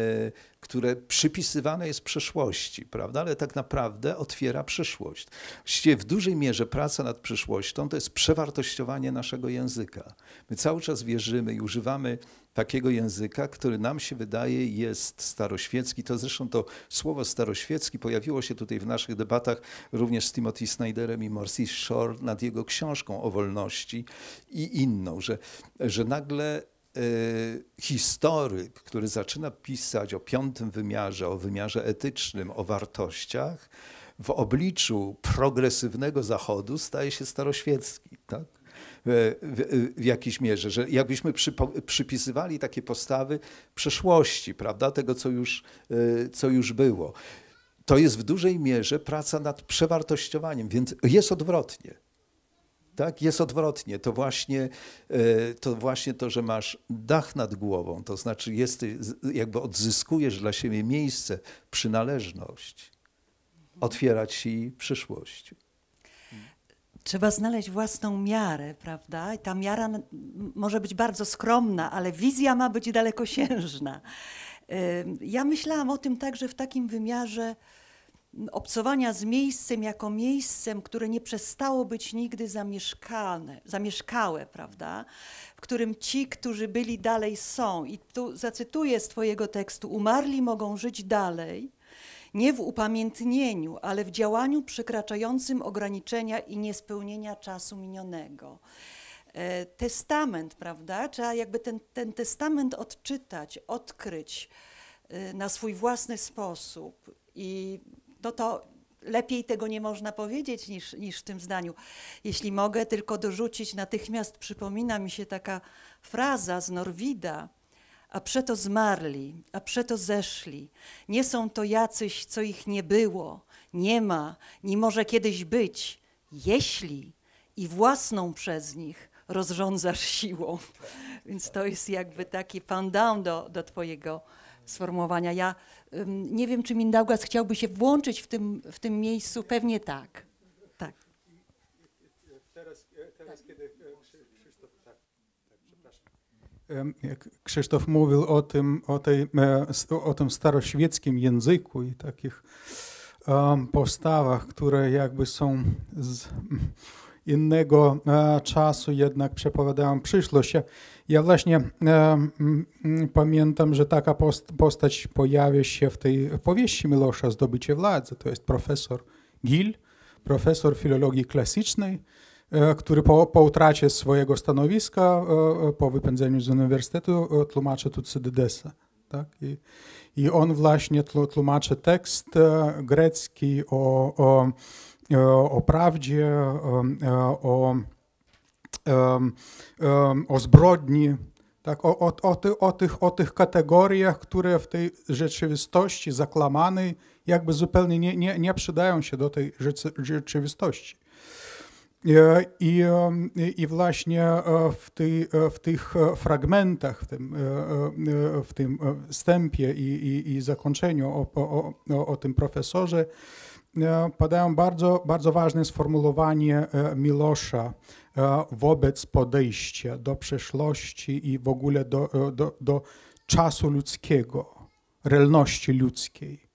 które przypisywane jest przeszłości, prawda? ale tak naprawdę otwiera przyszłość. Właściwie w dużej mierze praca nad przyszłością to jest przewartościowanie naszego języka. My cały czas wierzymy i używamy takiego języka, który nam się wydaje jest staroświecki. To zresztą to słowo staroświecki pojawiło się tutaj w naszych debatach również z Timothy Snyderem i Morsi Shore nad jego książką o wolności i inną, że, że nagle Y, historyk, który zaczyna pisać o piątym wymiarze, o wymiarze etycznym, o wartościach, w obliczu progresywnego Zachodu staje się staroświecki. Tak? W, w, w, jakiejś mierze, że jakbyśmy przypisywali takie postawy przeszłości, prawda, tego, co już, y, co już było. To jest w dużej mierze praca nad przewartościowaniem, więc jest odwrotnie. Tak? Jest odwrotnie. To właśnie, e, to właśnie to, że masz dach nad głową, to znaczy jesteś, jakby odzyskujesz dla siebie miejsce, przynależność. Otwiera ci przyszłość. Trzeba znaleźć własną miarę, prawda? I ta miara może być bardzo skromna, ale wizja ma być dalekosiężna. E, ja myślałam o tym także w takim wymiarze, obcowania z miejscem jako miejscem, które nie przestało być nigdy zamieszkane, zamieszkałe, prawda? W którym ci, którzy byli, dalej są. I tu zacytuję z Twojego tekstu: Umarli mogą żyć dalej, nie w upamiętnieniu, ale w działaniu przekraczającym ograniczenia i niespełnienia czasu minionego e, testament, prawda? Trzeba jakby ten, ten testament odczytać, odkryć e, na swój własny sposób. I no to lepiej tego nie można powiedzieć niż, niż w tym zdaniu. Jeśli mogę tylko dorzucić, natychmiast przypomina mi się taka fraza z Norwida, a przeto zmarli, a przeto zeszli. Nie są to jacyś, co ich nie było, nie ma, nie może kiedyś być, jeśli i własną przez nich rozrządzasz siłą. Więc to jest jakby taki pan do, do Twojego sformułowania. Ja nie wiem, czy Mindaugas chciałby się włączyć w tym, w tym miejscu. Pewnie tak. Tak. Teraz, e, teraz kiedy e, Krzysztof, tak, tak, przepraszam. Krzysztof mówił o tym, o, tej, e, o tym staroświeckim języku i takich postawach, które jakby są z, innego e, czasu jednak przepowiadałem przyszłość. Ja właśnie e, pamiętam, że taka postać pojawia się w tej powieści Milosza Zdobycie władzy, to jest profesor Gil, profesor filologii klasycznej, e, który po, po utracie swojego stanowiska, po wypędzeniu z uniwersytetu, tłumaczy Tucydydesa. Tak? I, I on właśnie tłumaczy tekst grecki o, o E, o prawdzie, e, e, o, o zbrodni, tak, o, o, o, ty, o, tych, o tych kategoriach, które w tej rzeczywistości zaklamanej jakby zupełnie nie, nie, nie przydają się do tej rzeczywistości. I, i właśnie w, ty, w tych fragmentach, w tym, w tym wstępie i, i, i zakończeniu o, o, o, o tym profesorze, E, padają bardzo, bardzo ważne sformułowanie e, Milosza e, wobec podejścia do przeszłości i w ogóle do, do, do czasu ludzkiego, realności ludzkiej.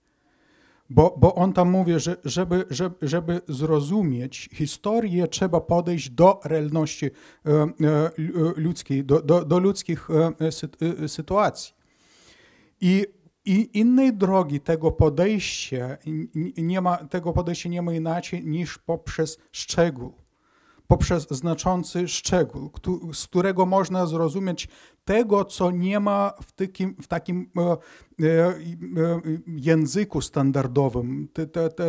Bo, bo on tam mówi, że żeby, żeby, żeby zrozumieć historię, trzeba podejść do realności ludzkiej, do, do, do ludzkich sytuacji. I i innej drogi tego podejścia nie ma, tego podejścia nie ma inaczej niż poprzez szczegół, poprzez znaczący szczegół, z którego można zrozumieć tego, co nie ma w takim, w takim e, e, e, języku standardowym,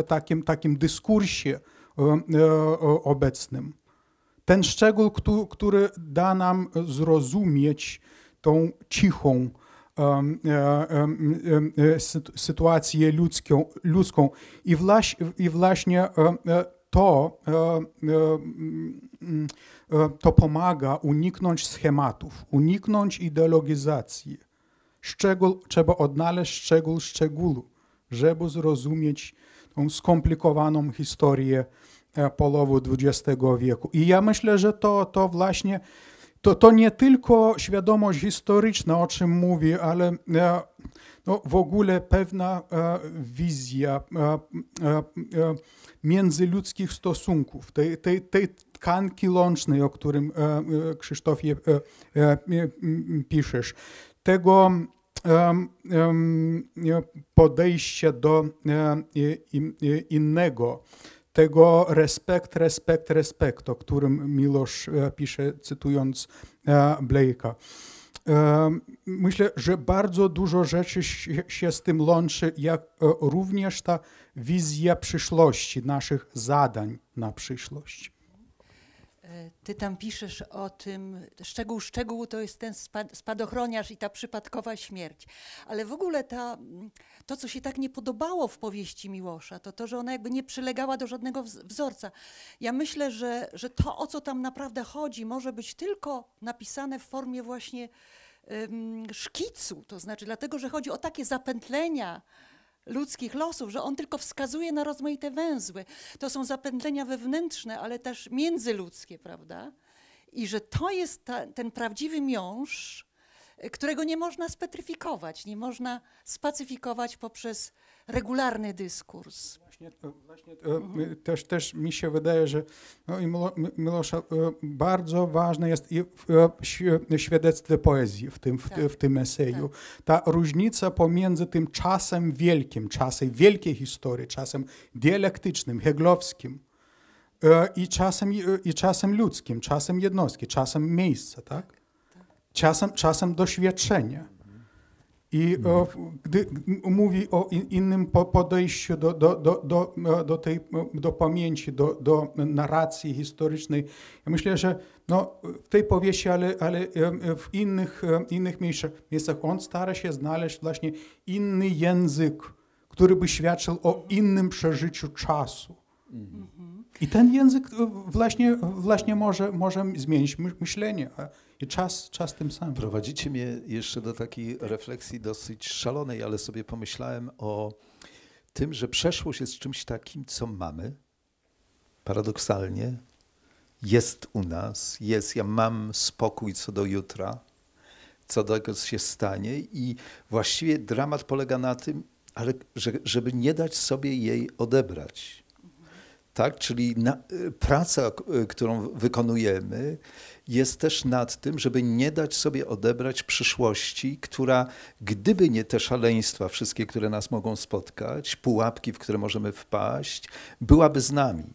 takim, takim dyskursie obecnym. Ten szczegół, który da nam zrozumieć tą cichą, sytuację ludzką i właśnie to, to pomaga uniknąć schematów, uniknąć ideologizacji. Szczegół, trzeba odnaleźć szczegół szczegółu, żeby zrozumieć tą skomplikowaną historię e, połowy XX wieku. I ja myślę, że to, to właśnie to, to nie tylko świadomość historyczna, o czym mówi, ale e, no, w ogóle pewna e, wizja e, międzyludzkich stosunków, tej, tej, tej tkanki łącznej, o którym Krzysztofie piszesz, tego podejścia do innego tego respekt, respekt, respekt, o którym Milosz e, pisze, cytując e, Blake'a. E, myślę, że bardzo dużo rzeczy się z tym łączy, jak również ta wizja przyszłości, naszych zadań na przyszłość. Ty tam piszesz o tym, szczegół szczegół to jest ten spadochroniarz i ta przypadkowa śmierć. Ale w ogóle ta, to, co się tak nie podobało w powieści Miłosza, to to, że ona jakby nie przylegała do żadnego wzorca. Ja myślę, że, że to, o co tam naprawdę chodzi, może być tylko napisane w formie właśnie szkicu. To znaczy, dlatego, że chodzi o takie zapętlenia, ludzkich losów, że on tylko wskazuje na rozmaite węzły. To są zapędzenia wewnętrzne, ale też międzyludzkie, prawda? I że to jest ta, ten prawdziwy miąższ, y, którego nie można spetryfikować, nie można spacyfikować poprzez regularny dyskurs. Właśnie, e, właśnie mhm. też, też mi się wydaje, że no, Milosza, e, bardzo ważne jest i świadectwo poezji w tym, w, tak. w tym eseju. Tak. Ta różnica pomiędzy tym czasem wielkim, czasem wielkiej historii, czasem dialektycznym, heglowskim, i czasem, i czasem ludzkim, czasem jednostki, czasem miejsca, tak? tak, tak. Czasem, czasem doświadczenia. I e, o, no. gdy mówi o in, innym podejściu do, do, do, do, e, do, tej, do pamięci, do, do narracji historycznej, ja myślę, że no, w tej powieści, ale, ale e, w innych, innych miejscach, miejscach on stara się znaleźć właśnie inny język, który by świadczył o innym przeżyciu czasu. Mhm. I ten język właśnie, właśnie może, może zmienić myślenie czas, czas tym samym. Prowadzicie mnie jeszcze do takiej refleksji dosyć szalonej, ale sobie pomyślałem o tym, że przeszłość jest czymś takim, co mamy. Paradoksalnie jest u nas, jest. Ja mam spokój co do jutra, co do tego się stanie, i właściwie dramat polega na tym, ale że, żeby nie dać sobie jej odebrać. Tak, czyli na, y, praca, y, którą wykonujemy, jest też nad tym, żeby nie dać sobie odebrać przyszłości, która gdyby nie te szaleństwa wszystkie, które nas mogą spotkać, pułapki, w które możemy wpaść, byłaby z nami.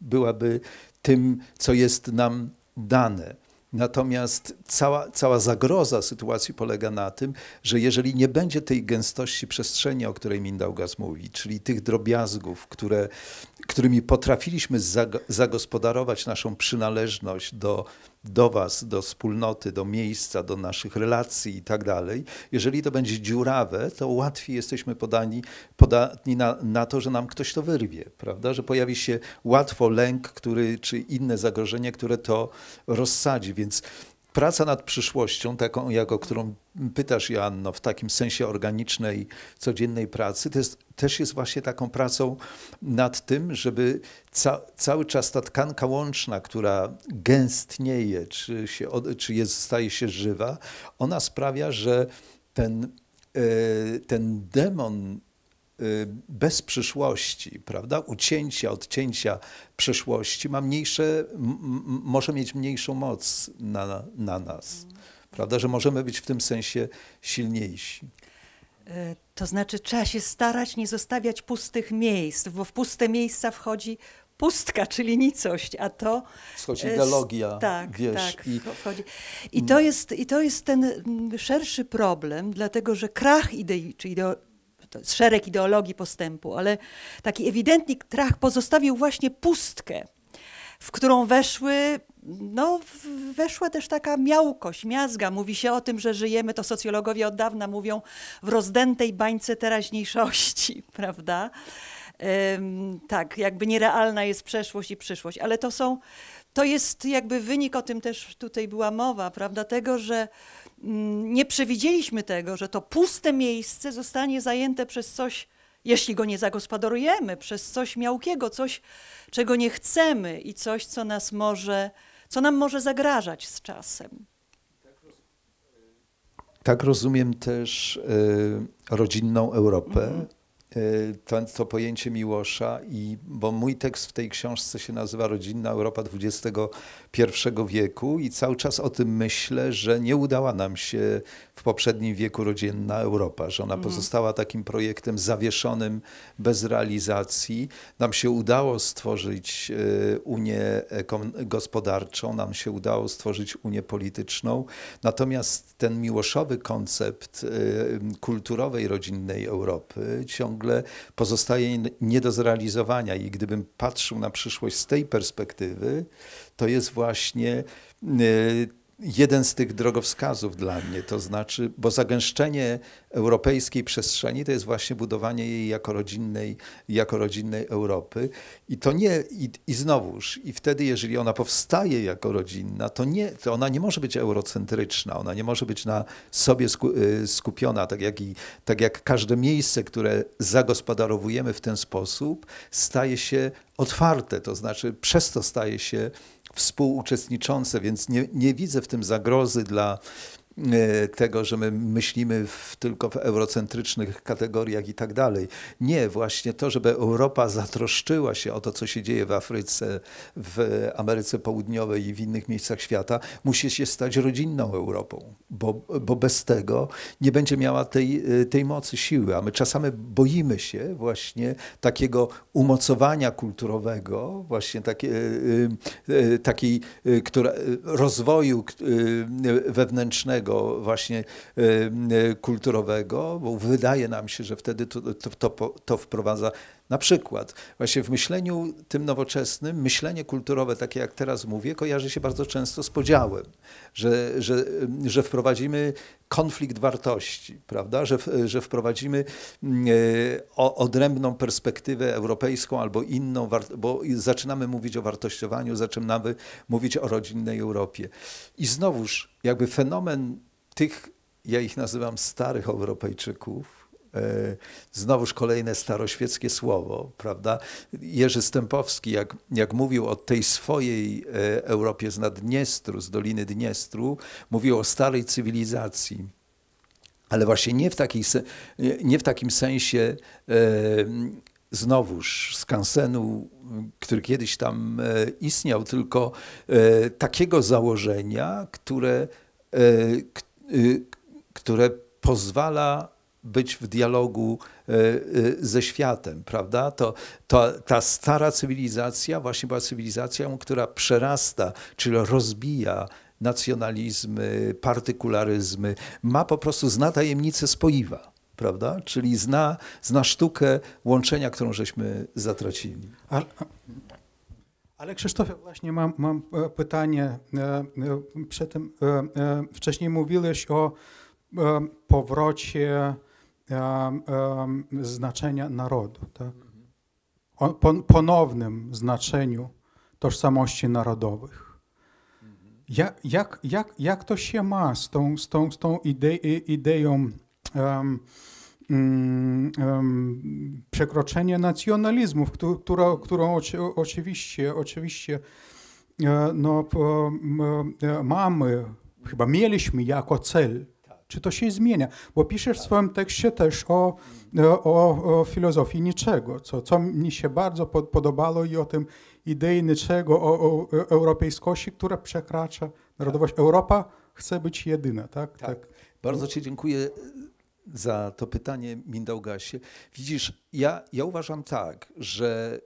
Byłaby tym, co jest nam dane. Natomiast cała, cała zagroza sytuacji polega na tym, że jeżeli nie będzie tej gęstości przestrzeni, o której Mindaugas mówi, czyli tych drobiazgów, które, którymi potrafiliśmy zagospodarować naszą przynależność do do Was, do wspólnoty, do miejsca, do naszych relacji i tak dalej. Jeżeli to będzie dziurawe, to łatwiej jesteśmy podani, podatni na, na, to, że nam ktoś to wyrwie, prawda? Że pojawi się łatwo lęk, który, czy inne zagrożenie, które to rozsadzi. Więc praca nad przyszłością, taką jak o którą pytasz, Joanno, w takim sensie organicznej, codziennej pracy, to jest też jest właśnie taką pracą nad tym, żeby ca cały czas ta tkanka łączna, która gęstnieje, czy, się czy jest, staje się żywa, ona sprawia, że ten, e, ten demon e, bez przyszłości, prawda? Ucięcia, odcięcia przyszłości ma mniejsze, może mieć mniejszą moc na, na nas, prawda? Że możemy być w tym sensie silniejsi. E, to znaczy, trzeba się starać nie zostawiać pustych miejsc, bo w puste miejsca wchodzi pustka, czyli nicość, a to... Wchodzi e, ideologia, tak, wiesz. Tak, i, wchodzi. I, to mm. jest, I to jest ten mm, szerszy problem, dlatego że krach idei, czy ideo, to jest szereg ideologii postępu, ale taki ewidentny krach pozostawił właśnie pustkę, w którą weszły no, weszła też taka miałkość, miazga. Mówi się o tym, że żyjemy, to socjologowie od dawna mówią, w rozdętej bańce teraźniejszości, prawda? tak, jakby nierealna jest przeszłość i przyszłość, ale to są, to jest jakby wynik, o tym też tutaj była mowa, prawda, tego, że mm, nie przewidzieliśmy tego, że to puste miejsce zostanie zajęte przez coś, jeśli go nie zagospodarujemy, przez coś miałkiego, coś, czego nie chcemy i coś, co nas może co nam może zagrażać z czasem. Tak rozumiem też y, rodzinną Europę. Mhm. Y, e, to, to, pojęcie Miłosza, i, bo mój tekst w tej książce się nazywa Rodzinna Europa XXI wieku i cały czas o tym myślę, że nie udała nam się w poprzednim wieku rodzinna Europa, że ona mhm. pozostała takim projektem zawieszonym, bez realizacji. Nam się udało stworzyć y, Unię gospodarczą, nam się udało stworzyć Unię polityczną, natomiast ten miłoszowy koncept y, kulturowej, rodzinnej Europy ciągle pozostaje nie do zrealizowania i gdybym patrzył na przyszłość z tej perspektywy, to jest właśnie y, jeden z tych drogowskazów dla mnie. To znaczy, bo zagęszczenie europejskiej przestrzeni to jest właśnie budowanie jej jako rodzinnej, jako rodzinnej Europy. I to nie, i, i znowuż, i wtedy, jeżeli ona powstaje jako rodzinna, to, nie, to ona nie może być eurocentryczna, ona nie może być na sobie y, skupiona, tak jak, i, tak jak każde miejsce, które zagospodarowujemy w ten sposób, staje się otwarte, to znaczy przez to staje się współuczestniczące, więc nie, nie widzę w tym zagrozy dla E, tego, że my myślimy w, tylko w eurocentrycznych kategoriach i tak dalej. Nie, właśnie to, żeby Europa zatroszczyła się o to, co się dzieje w Afryce, w Ameryce Południowej i w innych miejscach świata, musi się stać rodzinną Europą, bo, bo bez tego nie będzie miała tej, e, tej mocy, siły. A my czasami boimy się właśnie takiego umocowania kulturowego, właśnie takie, e, takiej, która, rozwoju wewnętrznego, tego właśnie e, e, kulturowego, bo wydaje nam się, że wtedy to, to, to, to wprowadza na przykład, właśnie w myśleniu tym nowoczesnym, myślenie kulturowe, takie jak teraz mówię, kojarzy się bardzo często z podziałem, że, że, że wprowadzimy konflikt wartości, prawda? Że, że wprowadzimy mm, odrębną perspektywę europejską albo inną, bo zaczynamy mówić o wartościowaniu, zaczynamy mówić o rodzinnej Europie. I znowuż, jakby fenomen tych, ja ich nazywam starych Europejczyków, E, znowuż kolejne staroświeckie słowo, prawda? Jerzy Stępowski, jak, jak mówił o tej swojej e, Europie z Naddniestru, z Doliny Dniestru, mówił o starej cywilizacji ale właśnie nie w, takiej, nie w takim sensie e, znowuż skansenu, który kiedyś tam istniał, tylko takiego założenia, które, które pozwala być w dialogu e, e, ze światem, prawda? To, to, ta stara cywilizacja właśnie była cywilizacją, która przerasta, czyli rozbija nacjonalizmy, partykularyzmy, ma po prostu, zna tajemnicę spoiwa. Prawda? Czyli zna, zna sztukę łączenia, którą żeśmy zatracili. Ale, ale Krzysztofie, właśnie mam, mam e, pytanie. Przedtem wcześniej mówiłeś o powrocie E, e, znaczenia narodu, tak? o ponownym znaczeniu tożsamości narodowych. Jak, jak, jak, jak to się ma z tą, z tą, z tą ide, ideą um, um, przekroczenia nacjonalizmu, którą oczywiście, oczywiście e, no, mamy, chyba mieliśmy jako cel czy to się zmienia? Bo piszesz w swoim tekście też o, e, o, o filozofii niczego, co, co mi się bardzo podobało i o tym idei niczego, o, o e, europejskości, która przekracza narodowość. Tak. Europa chce być jedyna, tak? tak. tak. Bardzo Ci dziękuję e, za to pytanie, Mindaugasie. Widzisz, ja, ja uważam tak, że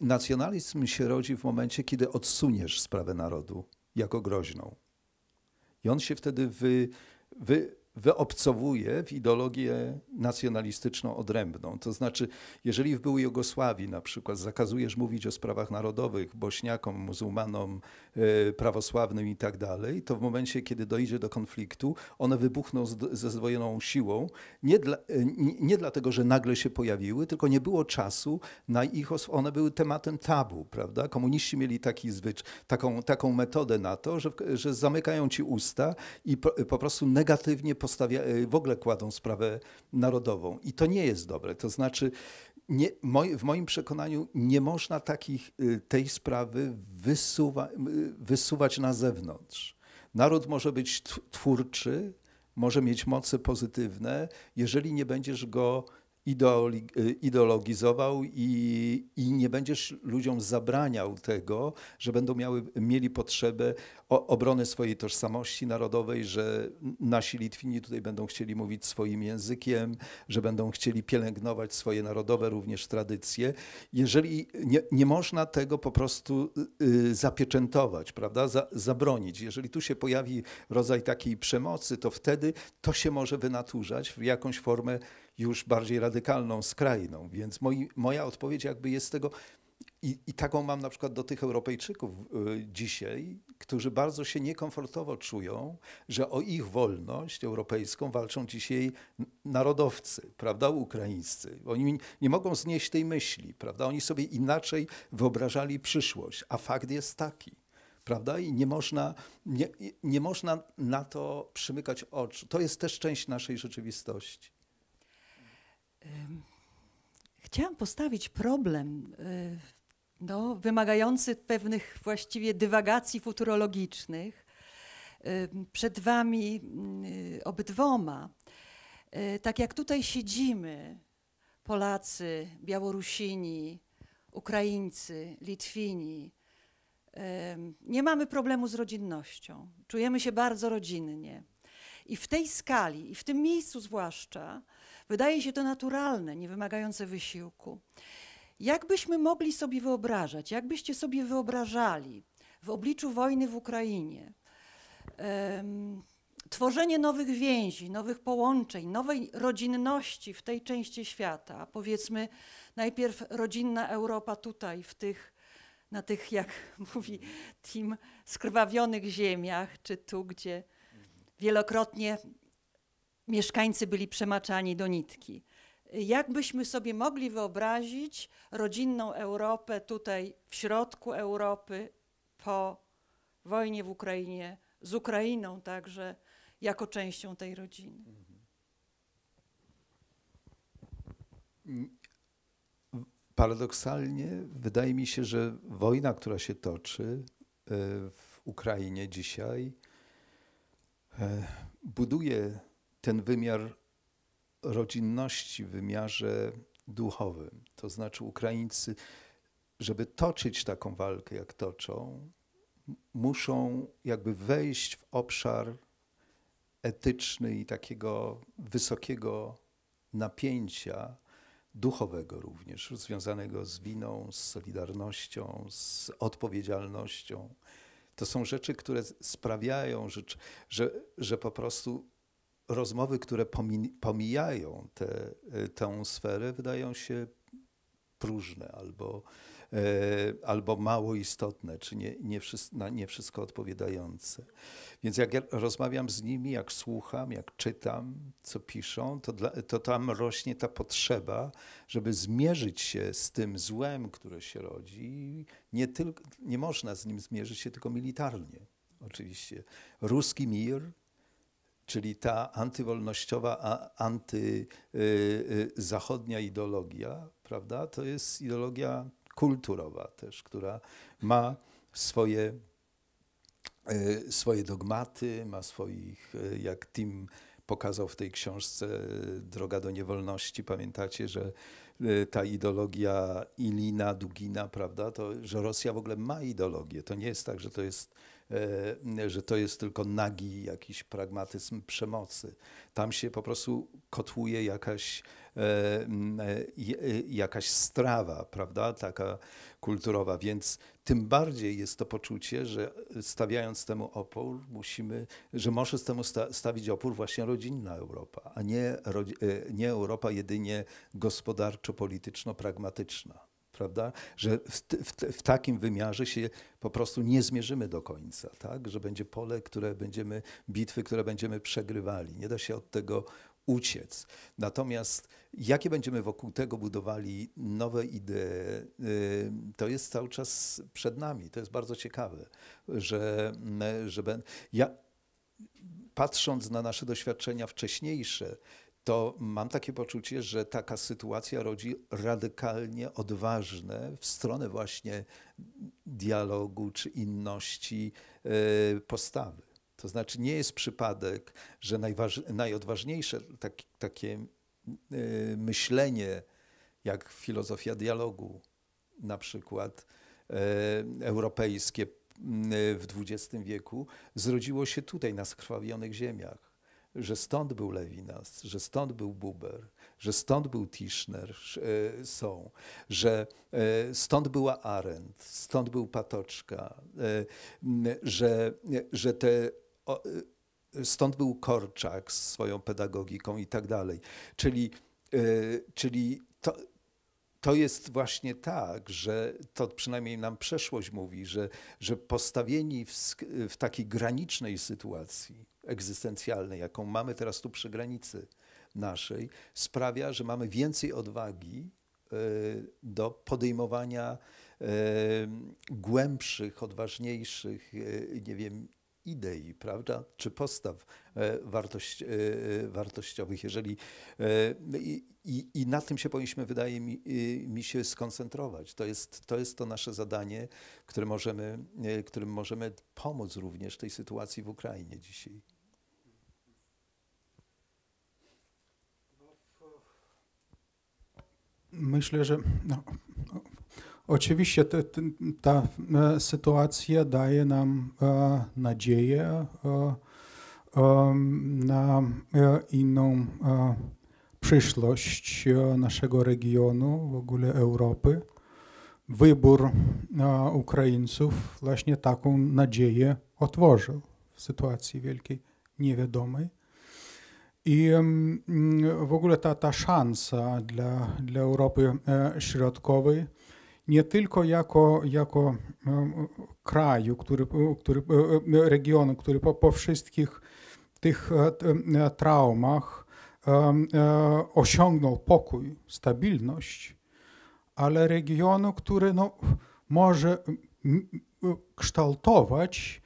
nacjonalizm się rodzi w momencie, kiedy odsuniesz sprawę narodu jako groźną. I on się wtedy wy- the wyobcowuje w ideologię nacjonalistyczną odrębną. To znaczy, jeżeli w byłej Jugosławii na przykład zakazujesz mówić o sprawach narodowych bośniakom, muzułmanom, yy, prawosławnym i tak dalej, to w momencie, kiedy dojdzie do konfliktu, one wybuchną z, ze zdwojoną siłą. Nie, dla, yy, nie dlatego, że nagle się pojawiły, tylko nie było czasu na ich... One były tematem tabu, prawda? Komuniści mieli taki zwycz, taką, taką metodę na to, że, że zamykają ci usta i po, po prostu negatywnie postawia, y, w ogóle kładą sprawę narodową. I to nie jest dobre. To znaczy, nie, w moim przekonaniu nie można takich, y, tej sprawy wysuwa, y, wysuwać na zewnątrz. Naród może być twórczy, może mieć moce pozytywne, jeżeli nie będziesz go ideologizował i, i nie będziesz ludziom zabraniał tego, że będą miały, mieli potrzebę obrony swojej tożsamości narodowej, że nasi Litwini tutaj będą chcieli mówić swoim językiem, że będą chcieli pielęgnować swoje narodowe również tradycje. Jeżeli nie, nie można tego po prostu y, y, zapieczętować, prawda, Za, zabronić. Jeżeli tu się pojawi rodzaj takiej przemocy, to wtedy to się może wynaturzać w jakąś formę już bardziej radykalną, skrajną. Więc moi, moja odpowiedź jakby jest tego i, I, taką mam na przykład do tych Europejczyków y, dzisiaj, którzy bardzo się niekomfortowo czują, że o ich wolność europejską walczą dzisiaj narodowcy, prawda, ukraińscy. Oni nie mogą znieść tej myśli, prawda? Oni sobie inaczej wyobrażali przyszłość, a fakt jest taki prawda? I nie można, nie, nie można na to przymykać oczu. To jest też część naszej rzeczywistości. Chciałam postawić problem y, no, wymagający pewnych właściwie dywagacji futurologicznych. Y, przed Wami y, obydwoma, y, tak jak tutaj siedzimy, Polacy, Białorusini, Ukraińcy, Litwini, nie mamy problemu z rodzinnością. Czujemy się bardzo rodzinnie. I w tej skali, i w tym miejscu zwłaszcza, wydaje się to naturalne, nie wymagające wysiłku. Jakbyśmy mogli sobie wyobrażać, jakbyście sobie wyobrażali w obliczu wojny w Ukrainie um, tworzenie nowych więzi, nowych połączeń, nowej rodzinności w tej części świata, powiedzmy najpierw rodzinna Europa tutaj, w tych, na tych, jak mówi Tim, skrwawionych ziemiach, czy tu, gdzie wielokrotnie mieszkańcy byli przemaczani do nitki. Jakbyśmy sobie mogli wyobrazić rodzinną Europę tutaj w środku Europy po wojnie w Ukrainie, z Ukrainą także jako częścią tej rodziny. Paradoksalnie wydaje mi się, że wojna, która się toczy e, w Ukrainie dzisiaj, e, buduje ten wymiar rodzinności w wymiarze duchowym. To znaczy Ukraińcy, żeby toczyć taką walkę, jak toczą, muszą jakby wejść w obszar etyczny i takiego wysokiego napięcia duchowego również, związanego z winą, z solidarnością, z odpowiedzialnością. To są rzeczy, które sprawiają, że, że, że po prostu rozmowy, które pomijają te, e, tę sferę, wydają się próżne albo, e, albo mało istotne, czy nie, nie, wszystko, na nie wszystko odpowiadające. Więc jak ja rozmawiam z nimi, jak słucham, jak czytam, co piszą, to, dla, to tam rośnie ta potrzeba, żeby zmierzyć się z tym złem, które się rodzi. Nie, tylko, nie można z nim zmierzyć się tylko militarnie. Oczywiście ruski mir Czyli ta antywolnościowa, antyzachodnia y, y, ideologia, prawda, to jest ideologia kulturowa też, która ma swoje, y, swoje dogmaty, ma swoich, jak Tim pokazał w tej książce Droga do niewolności. Pamiętacie, że ta ideologia Ilina, Dugina, prawda, to, że Rosja w ogóle ma ideologię. To nie jest tak, że to jest E, że to jest tylko nagi jakiś pragmatyzm przemocy. Tam się po prostu kotłuje jakaś, e, e, jakaś strawa, prawda, taka kulturowa, więc tym bardziej jest to poczucie, że stawiając temu opór, musimy, że może temu stawić opór właśnie rodzinna Europa, a nie, nie Europa jedynie gospodarczo-polityczno-pragmatyczna prawda? Że w, w, w, takim wymiarze się po prostu nie zmierzymy do końca, tak? Że będzie pole, które będziemy, bitwy, które będziemy przegrywali. Nie da się od tego uciec. Natomiast jakie będziemy wokół tego budowali nowe idee, y, to jest cały czas przed nami. To jest bardzo ciekawe, że, y, że ben... ja patrząc na nasze doświadczenia wcześniejsze, to mam takie poczucie, że taka sytuacja rodzi radykalnie odważne w stronę właśnie dialogu czy inności e, postawy. To znaczy, nie jest przypadek, że najodważniejsze tak, takie e, myślenie, jak filozofia dialogu, na przykład e, europejskie w XX wieku, zrodziło się tutaj, na skrwawionych ziemiach że stąd był Lewinas, że stąd był Buber, że stąd był Tischner, e, są, że e, stąd była Arendt, stąd był Patoczka, e, że, że te stąd był Korczak z swoją pedagogiką i tak dalej. Czyli, czyli to, to jest właśnie tak, że to przynajmniej nam przeszłość mówi, że, że postawieni w, w takiej granicznej sytuacji, egzystencjalnej, jaką mamy teraz tu przy granicy naszej, sprawia, że mamy więcej odwagi e, do podejmowania e, głębszych, odważniejszych, e, nie wiem, idei, prawda, czy postaw wartości, wartościowych, jeżeli i, i, na tym się powinniśmy, wydaje mi, mi, się, skoncentrować. To jest, to jest to nasze zadanie, które możemy, którym możemy pomóc również tej sytuacji w Ukrainie dzisiaj. Myślę, że no, no, oczywiście te, te, ta e, sytuacja daje nam e, nadzieję e, e, na e, inną e, przyszłość naszego regionu, w ogóle Europy. Wybór Ukraińców właśnie taką nadzieję otworzył w sytuacji wielkiej niewiadomej. I w ogóle ta, ta szansa dla, dla Europy e, Środkowej nie tylko jako, jako e, kraju, który, e, który, regionu, który po, po wszystkich tych traumach osiągnął pokój, stabilność, ale regionu, który no, może kształtować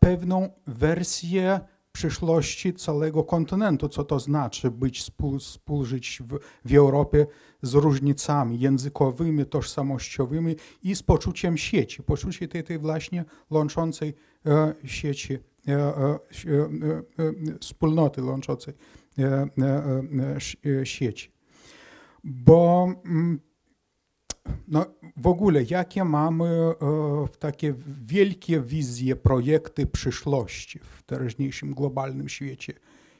pewną wersję przyszłości całego kontynentu, co to znaczy być, współ, współżyć w, w Europie z różnicami językowymi, tożsamościowymi i z poczuciem sieci, poczuciem tej, tej właśnie łączącej e, sieci, e, e, e, e wspólnoty łączącej e, sieci. Bo mm, no, w ogóle, jakie mamy e, takie wielkie wizje, projekty przyszłości w teraźniejszym globalnym świecie?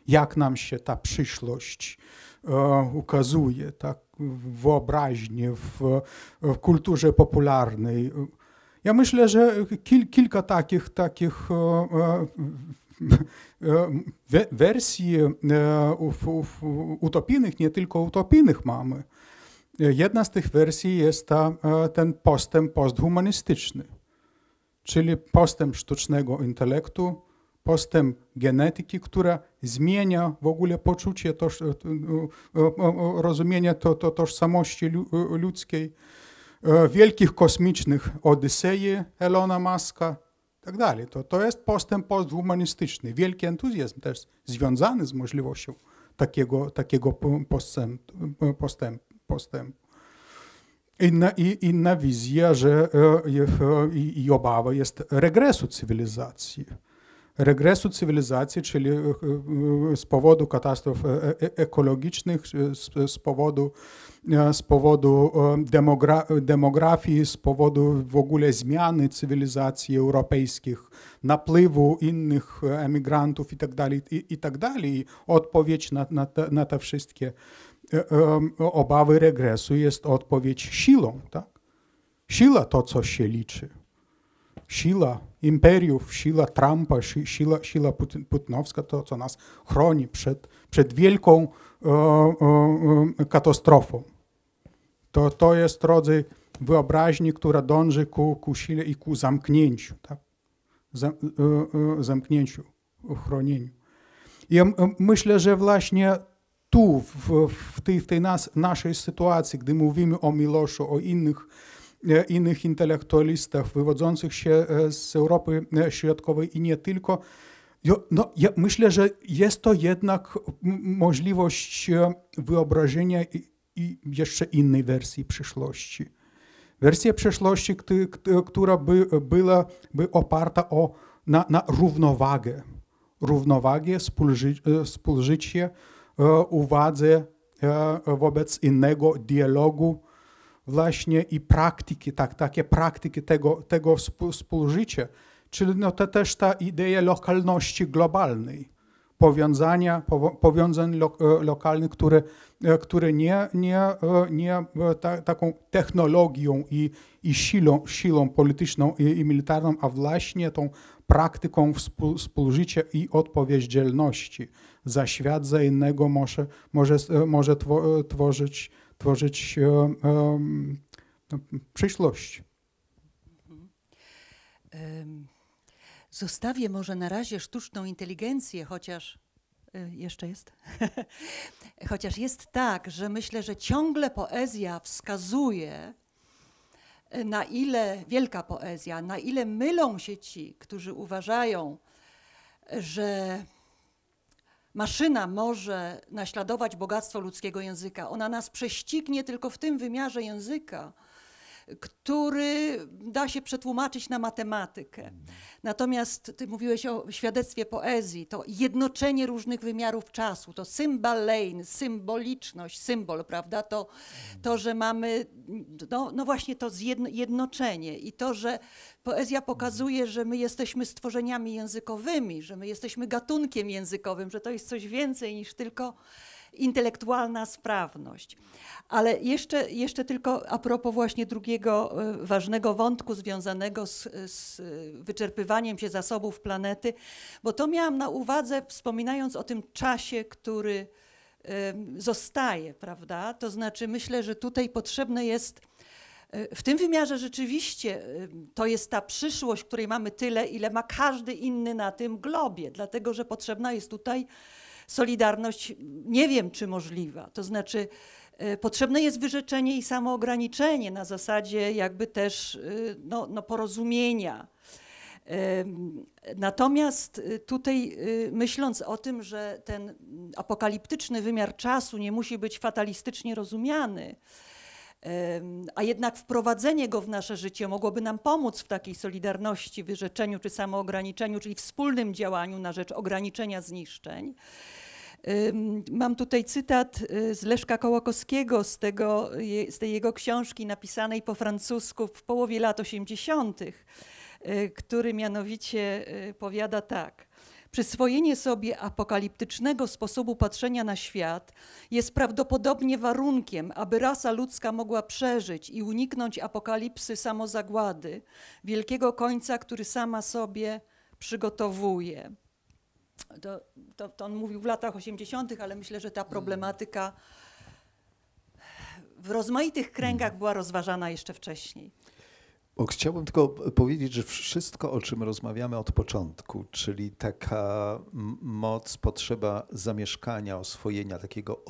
Jak nam się ta przyszłość e, ukazuje tak, w wyobraźni, w, w kulturze popularnej? Ja myślę, że kil, kilka takich, takich e, wersji utopijnych, nie tylko utopijnych mamy. Jedna z tych wersji jest ta, e, ten postęp posthumanistyczny, czyli postęp sztucznego intelektu, postęp genetyki, która zmienia w ogóle poczucie toż, e, e, rozumienia to, to, tożsamości ludzkiej, wielkich kosmicznych Odyseje Elona Muska i tak dalej. To, to jest postęp posthumanistyczny, wielki entuzjazm też związany z możliwością takiego, takiego postępu. postępu postępu. Inna, inna wizja, że e, e, i, i obawa jest regresu cywilizacji. Regresu cywilizacji, czyli e, z powodu katastrof ekologicznych, z powodu, z powodu demogra demografii, z powodu w ogóle zmiany cywilizacji europejskich, napływu innych emigrantów itd. Tak itd. Tak odpowiedź na, na, te, na te wszystkie E, obawy regresu jest odpowiedź siłą. Tak? Siła to, co się liczy. Siła imperiów, siła Trumpa, siła, siła Putnowska, to, co nas chroni przed, przed wielką e, e, e, katastrofą. To, to jest rodzaj wyobraźni, która dąży ku, ku sile i ku zamknięciu, tak? Zam, e, e zamknięciu, chronieniu. I myślę, że właśnie tu, w, w tej, w tej nas, naszej sytuacji, gdy mówimy o Miloszu, o innych, e, innych intelektualistach wywodzących się e, z Europy e, Środkowej i nie tylko, no, ja myślę, że jest to jednak możliwość wyobrażenia i, i jeszcze innej wersji przyszłości. Wersja przyszłości, która by była by oparta o, na, na równowagę, równowagę, współżycie, E, uwadze e, wobec innego dialogu właśnie i praktyki, tak, takie praktyki tego, tego współżycia. Czyli no to też ta idea lokalności globalnej, powiązania, powiązań e, lokalnych, które, które nie, nie, nie ta, taką technologią i, i siłą, siłą polityczną i, i militarną, a właśnie tą praktyką współżycia i odpowiedzialności za świat, za innego może, może, może tworzyć, tworzyć um, przyszłość. Zostawię może na razie sztuczną inteligencję, chociaż e, jeszcze jest. chociaż jest tak, że myślę, że ciągle poezja wskazuje na ile wielka poezja, na ile mylą się ci, którzy uważają, że maszyna może naśladować bogactwo ludzkiego języka. Ona nas prześcignie tylko w tym wymiarze języka, który da się przetłumaczyć na matematykę. Natomiast ty mówiłeś o świadectwie poezji, to jednoczenie różnych wymiarów czasu, to symbalein, symboliczność, symbol, prawda? To, to że mamy, no, no właśnie to zjedno, jednoczenie i to, że poezja pokazuje, że my jesteśmy stworzeniami językowymi, że my jesteśmy gatunkiem językowym, że to jest coś więcej niż tylko intelektualna sprawność. Ale jeszcze, jeszcze tylko a propos właśnie drugiego e, ważnego wątku związanego z, z wyczerpywaniem się zasobów planety, bo to miałam na uwadze, wspominając o tym czasie, który zostaje, prawda? To znaczy, myślę, że tutaj potrzebne jest. E, w tym wymiarze rzeczywiście e, to jest ta przyszłość, której mamy tyle, ile ma każdy inny na tym globie, dlatego że potrzebna jest tutaj solidarność nie wiem, czy możliwa. To znaczy, e, potrzebne jest wyrzeczenie i samoograniczenie na zasadzie jakby też e, no, no porozumienia. Natomiast e, tutaj myśląc o tym, że ten apokaliptyczny wymiar czasu nie musi być fatalistycznie rozumiany, a jednak wprowadzenie go w nasze życie mogłoby nam pomóc w takiej solidarności, wyrzeczeniu czy samoograniczeniu, czyli wspólnym działaniu na rzecz ograniczenia zniszczeń. Mam tutaj cytat y, z Leszka Kołakowskiego, z, tego, z tej jego książki napisanej po francusku w połowie lat 80., y, który mianowicie y, powiada tak – Przyswojenie sobie apokaliptycznego sposobu patrzenia na świat jest prawdopodobnie warunkiem, aby rasa ludzka mogła przeżyć i uniknąć apokalipsy samozagłady, wielkiego końca, który sama sobie przygotowuje. To, to, to on mówił w latach 80., ale myślę, że ta mhm. problematyka w rozmaitych kręgach była rozważana jeszcze wcześniej. Chciałbym tylko powiedzieć, że wszystko, o czym rozmawiamy od początku, czyli taka moc, potrzeba zamieszkania, oswojenia, takiego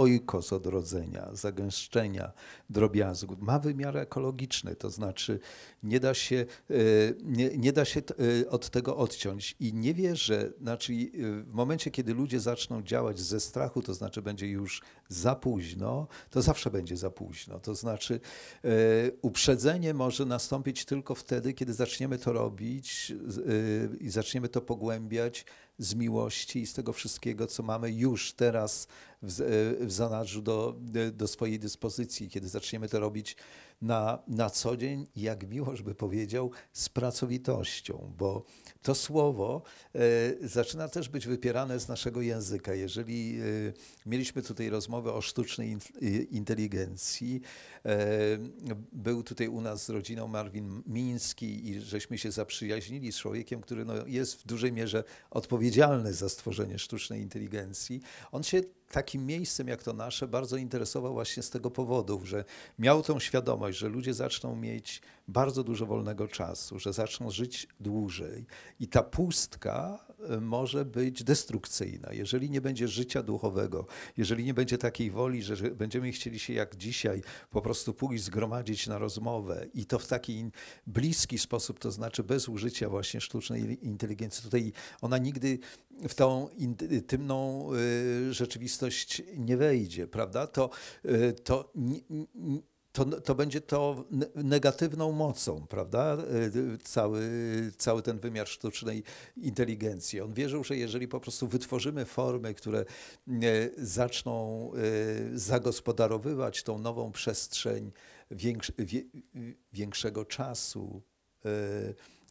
z odrodzenia, zagęszczenia drobiazgu, ma wymiar ekologiczny, to znaczy nie da się, e, nie, nie da się e, od tego odciąć. I nie wierzę, znaczy e, w momencie, kiedy ludzie zaczną działać ze strachu, to znaczy będzie już za późno, to zawsze będzie za późno. To znaczy uprzedzenie może nastąpić tylko tylko wtedy, kiedy zaczniemy to robić y, i zaczniemy to pogłębiać z miłości i z tego wszystkiego, co mamy już teraz w, y, w zanadrzu do, do swojej dyspozycji, kiedy zaczniemy to robić na, na co dzień, jak miłożby by powiedział, z pracowitością, bo to słowo e, zaczyna też być wypierane z naszego języka. Jeżeli e, mieliśmy tutaj rozmowę o sztucznej in, e, inteligencji, był tutaj u nas z rodziną Marwin Miński i żeśmy się zaprzyjaźnili z człowiekiem, który no, jest w dużej mierze odpowiedzialny za stworzenie sztucznej inteligencji. On się takim miejscem jak to nasze bardzo interesował właśnie z tego powodu, że miał tą świadomość, że ludzie zaczną mieć bardzo dużo wolnego czasu, że zaczną żyć dłużej i ta pustka y, może być destrukcyjna. Jeżeli nie będzie życia duchowego, jeżeli nie będzie takiej woli, że będziemy chcieli się jak dzisiaj po prostu pójść zgromadzić na rozmowę i to w taki bliski sposób, to znaczy bez użycia właśnie sztucznej inteligencji. Tutaj ona nigdy w tą intymną y, rzeczywistość nie wejdzie, prawda? To, y, to to, to będzie to negatywną mocą, prawda? E, cały, cały ten wymiar sztucznej inteligencji. On wierzył, że jeżeli po prostu wytworzymy formy, które e, zaczną e, zagospodarowywać tą nową przestrzeń większ, większego czasu,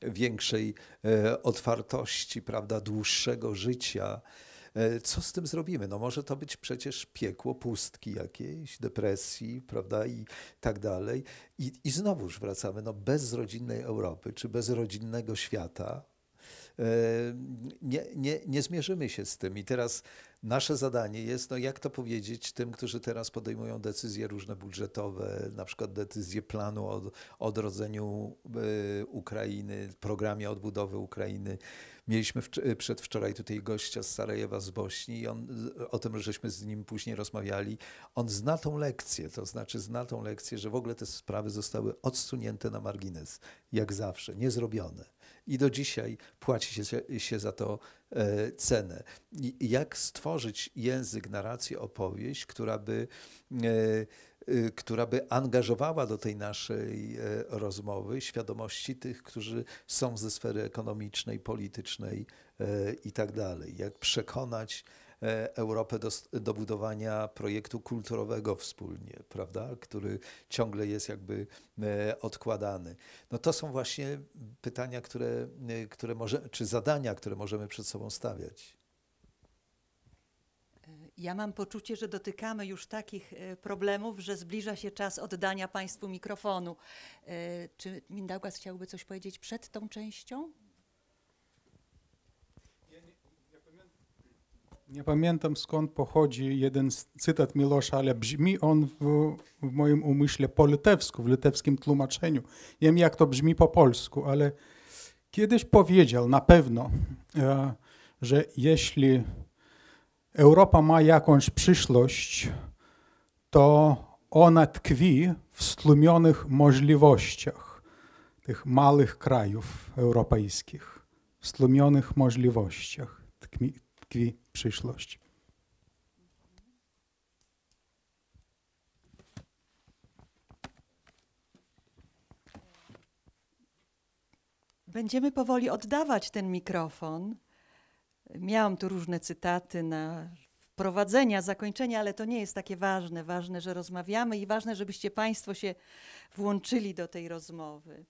większej otwartości, prawda, dłuższego życia, E, co z tym zrobimy? No może to być przecież piekło pustki jakiejś, depresji, prawda, i tak dalej. I, i znowuż wracamy, no bez rodzinnej Europy, czy bez rodzinnego świata, e, nie, nie, nie zmierzymy się z tym. I teraz nasze zadanie jest, no jak to powiedzieć tym, którzy teraz podejmują decyzje różne budżetowe, na przykład decyzje planu o odrodzeniu e, Ukrainy, programie odbudowy Ukrainy, Mieliśmy w, y, przedwczoraj tutaj gościa z Sarajewa, z Bośni i on, y, o tym, żeśmy z nim później rozmawiali. On zna tą lekcję, to znaczy zna tą lekcję, że w ogóle te sprawy zostały odsunięte na margines, jak zawsze, niezrobione. I do dzisiaj płaci się, się za to e, cenę. I, jak stworzyć język, narrację, opowieść, która by... E, Y, która by angażowała do tej naszej e, rozmowy świadomości tych, którzy są ze sfery ekonomicznej, politycznej e, i tak dalej. Jak przekonać e, Europę do, do, budowania projektu kulturowego wspólnie, prawda, który ciągle jest jakby odkładany. No to są właśnie pytania, które, które może, czy zadania, które możemy przed sobą stawiać. Ja mam poczucie, że dotykamy już takich e, problemów, że zbliża się czas oddania Państwu mikrofonu. E, czy Mindaugas chciałby coś powiedzieć przed tą częścią? nie, pamiętam. skąd pochodzi jeden cytat Milosza, ale brzmi on w, w moim umyśle po litewsku, w litewskim tłumaczeniu. Nie wiem jak to brzmi po polsku, ale kiedyś powiedział na pewno, e, że jeśli Europa ma jakąś przyszłość, to ona tkwi w stłumionych możliwościach tych małych krajów europejskich. W stłumionych możliwościach tkwi, tkwi przyszłość. Będziemy powoli oddawać ten mikrofon. Miałam tu różne cytaty na wprowadzenia, zakończenia, ale to nie jest takie ważne. Ważne, że rozmawiamy i ważne, żebyście Państwo się włączyli do tej rozmowy.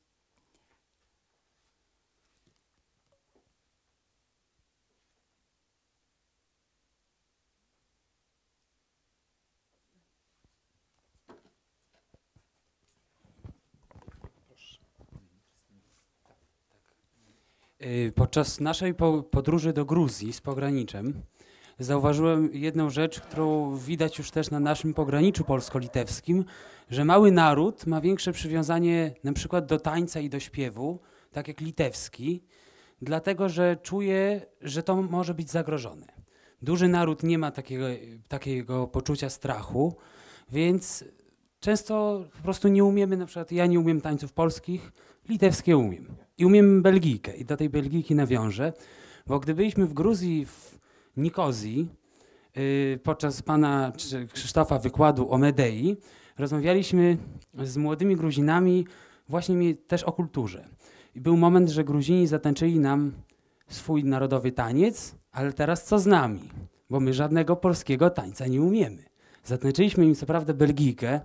Y, podczas naszej podróży do Gruzji z pograniczem zauważyłem jedną rzecz, którą widać już też na naszym pograniczu polsko-litewskim, że mały naród ma większe przywiązanie na przykład do tańca i do śpiewu, tak jak litewski, dlatego że czuje, że to może być zagrożone. Duży naród nie ma takiego, takiego poczucia strachu, więc często po prostu nie umiemy, na przykład ja nie umiem tańców polskich, litewskie umiem. I umiem Belgijkę i do tej Belgijki nawiążę, bo gdy byliśmy w Gruzji, w Nikozji, y, podczas pana Krzysztofa wykładu o Medei, rozmawialiśmy z młodymi Gruzinami właśnie też o kulturze. I był moment, że Gruzini zatańczyli nam swój narodowy taniec, ale teraz co z nami? Bo my żadnego polskiego tańca nie umiemy. Zatańczyliśmy im co prawda Belgijkę,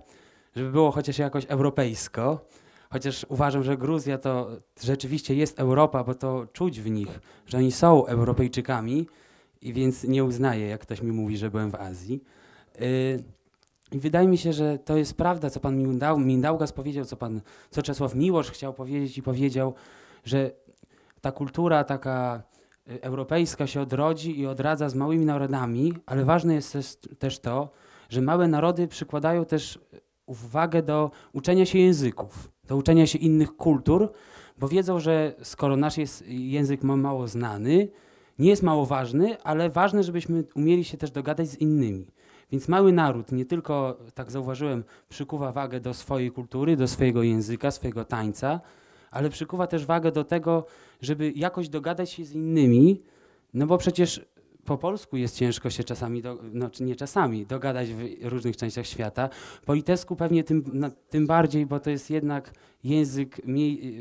żeby było chociaż jakoś europejsko, Chociaż uważam, że Gruzja to rzeczywiście jest Europa, bo to czuć w nich, że oni są Europejczykami i więc nie uznaję, jak ktoś mi mówi, że byłem w Azji. Yy, wydaje mi się, że to jest prawda, co pan Mindał, Mindaugas powiedział, co pan, co Czesław Miłosz chciał powiedzieć i powiedział, że ta kultura taka y, europejska się odrodzi i odradza z małymi narodami, ale ważne jest też to, że małe narody przykładają też y, uwagę do uczenia się języków do uczenia się innych kultur, bo wiedzą, że skoro nasz jest, język mało znany, nie jest mało ważny, ale ważne, żebyśmy umieli się też dogadać z innymi. Więc mały naród nie tylko, tak zauważyłem, przykuwa wagę do swojej kultury, do swojego języka, swojego tańca, ale przykuwa też wagę do tego, żeby jakoś dogadać się z innymi, no bo przecież po polsku jest ciężko się czasami, do, no nie czasami, dogadać w różnych częściach świata. Po litewsku pewnie tym, na, tym bardziej, bo to jest jednak język, mniej,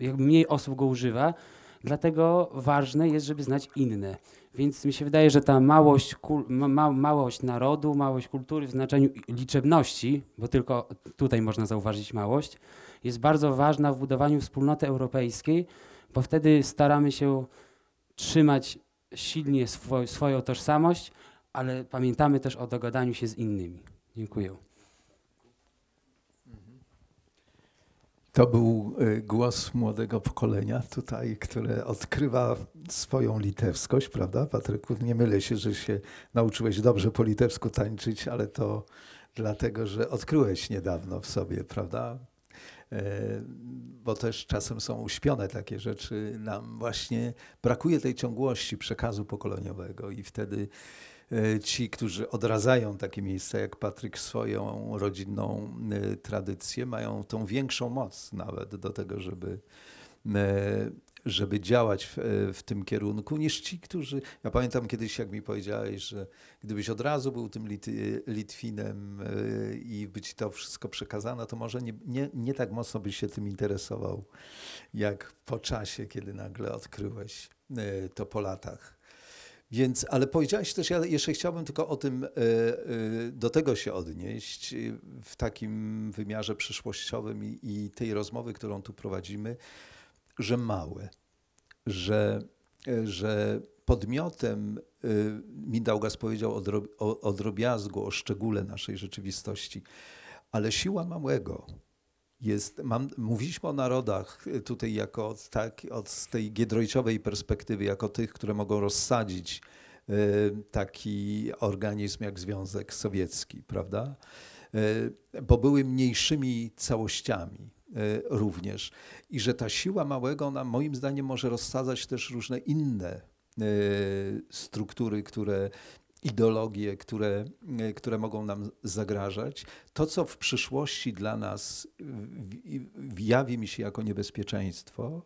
y, jakby mniej osób go używa, dlatego ważne jest, żeby znać inne. Więc mi się wydaje, że ta małość, kul, ma, małość narodu, małość kultury w znaczeniu liczebności, bo tylko tutaj można zauważyć małość, jest bardzo ważna w budowaniu wspólnoty europejskiej, bo wtedy staramy się trzymać silnie swoją tożsamość, ale pamiętamy też o dogadaniu się z innymi. Dziękuję. To był y, głos młodego pokolenia tutaj, które odkrywa swoją litewskość, prawda? Patryku, nie mylę się, że się nauczyłeś dobrze po litewsku tańczyć, ale to dlatego, że odkryłeś niedawno w sobie, prawda? E, bo też czasem są uśpione takie rzeczy. Nam właśnie brakuje tej ciągłości przekazu pokoleniowego i wtedy e, ci, którzy odradzają takie miejsca jak Patryk swoją rodzinną e, tradycję, mają tą większą moc nawet do tego, żeby żeby działać w, w, tym kierunku, niż ci, którzy. Ja pamiętam kiedyś, jak mi powiedziałeś, że gdybyś od razu był tym Lit Litwinem y, i by ci to wszystko przekazano, to może nie, nie, nie tak mocno byś się tym interesował, jak po czasie, kiedy nagle odkryłeś y, to po latach. Więc, ale powiedziałeś też, ja jeszcze chciałbym tylko o tym, y, do tego się odnieść w takim wymiarze przyszłościowym i, i tej rozmowy, którą tu prowadzimy że mały, że, e, że podmiotem, e, Mindaugas powiedział o, drob, o, o drobiazgu, o szczególe naszej rzeczywistości, ale siła małego, jest, mam, mówiliśmy o narodach e, tutaj jako tak, od z tej giedroyciowej perspektywy, jako tych, które mogą rozsadzić y, taki organizm jak Związek Sowiecki, prawda? Y, bo były mniejszymi całościami. E, również. I że ta siła małego, ona moim zdaniem może rozsadzać też różne inne e, struktury, które ideologie, które, e, które mogą nam zagrażać. To, co w przyszłości dla nas jawi mi się jako niebezpieczeństwo,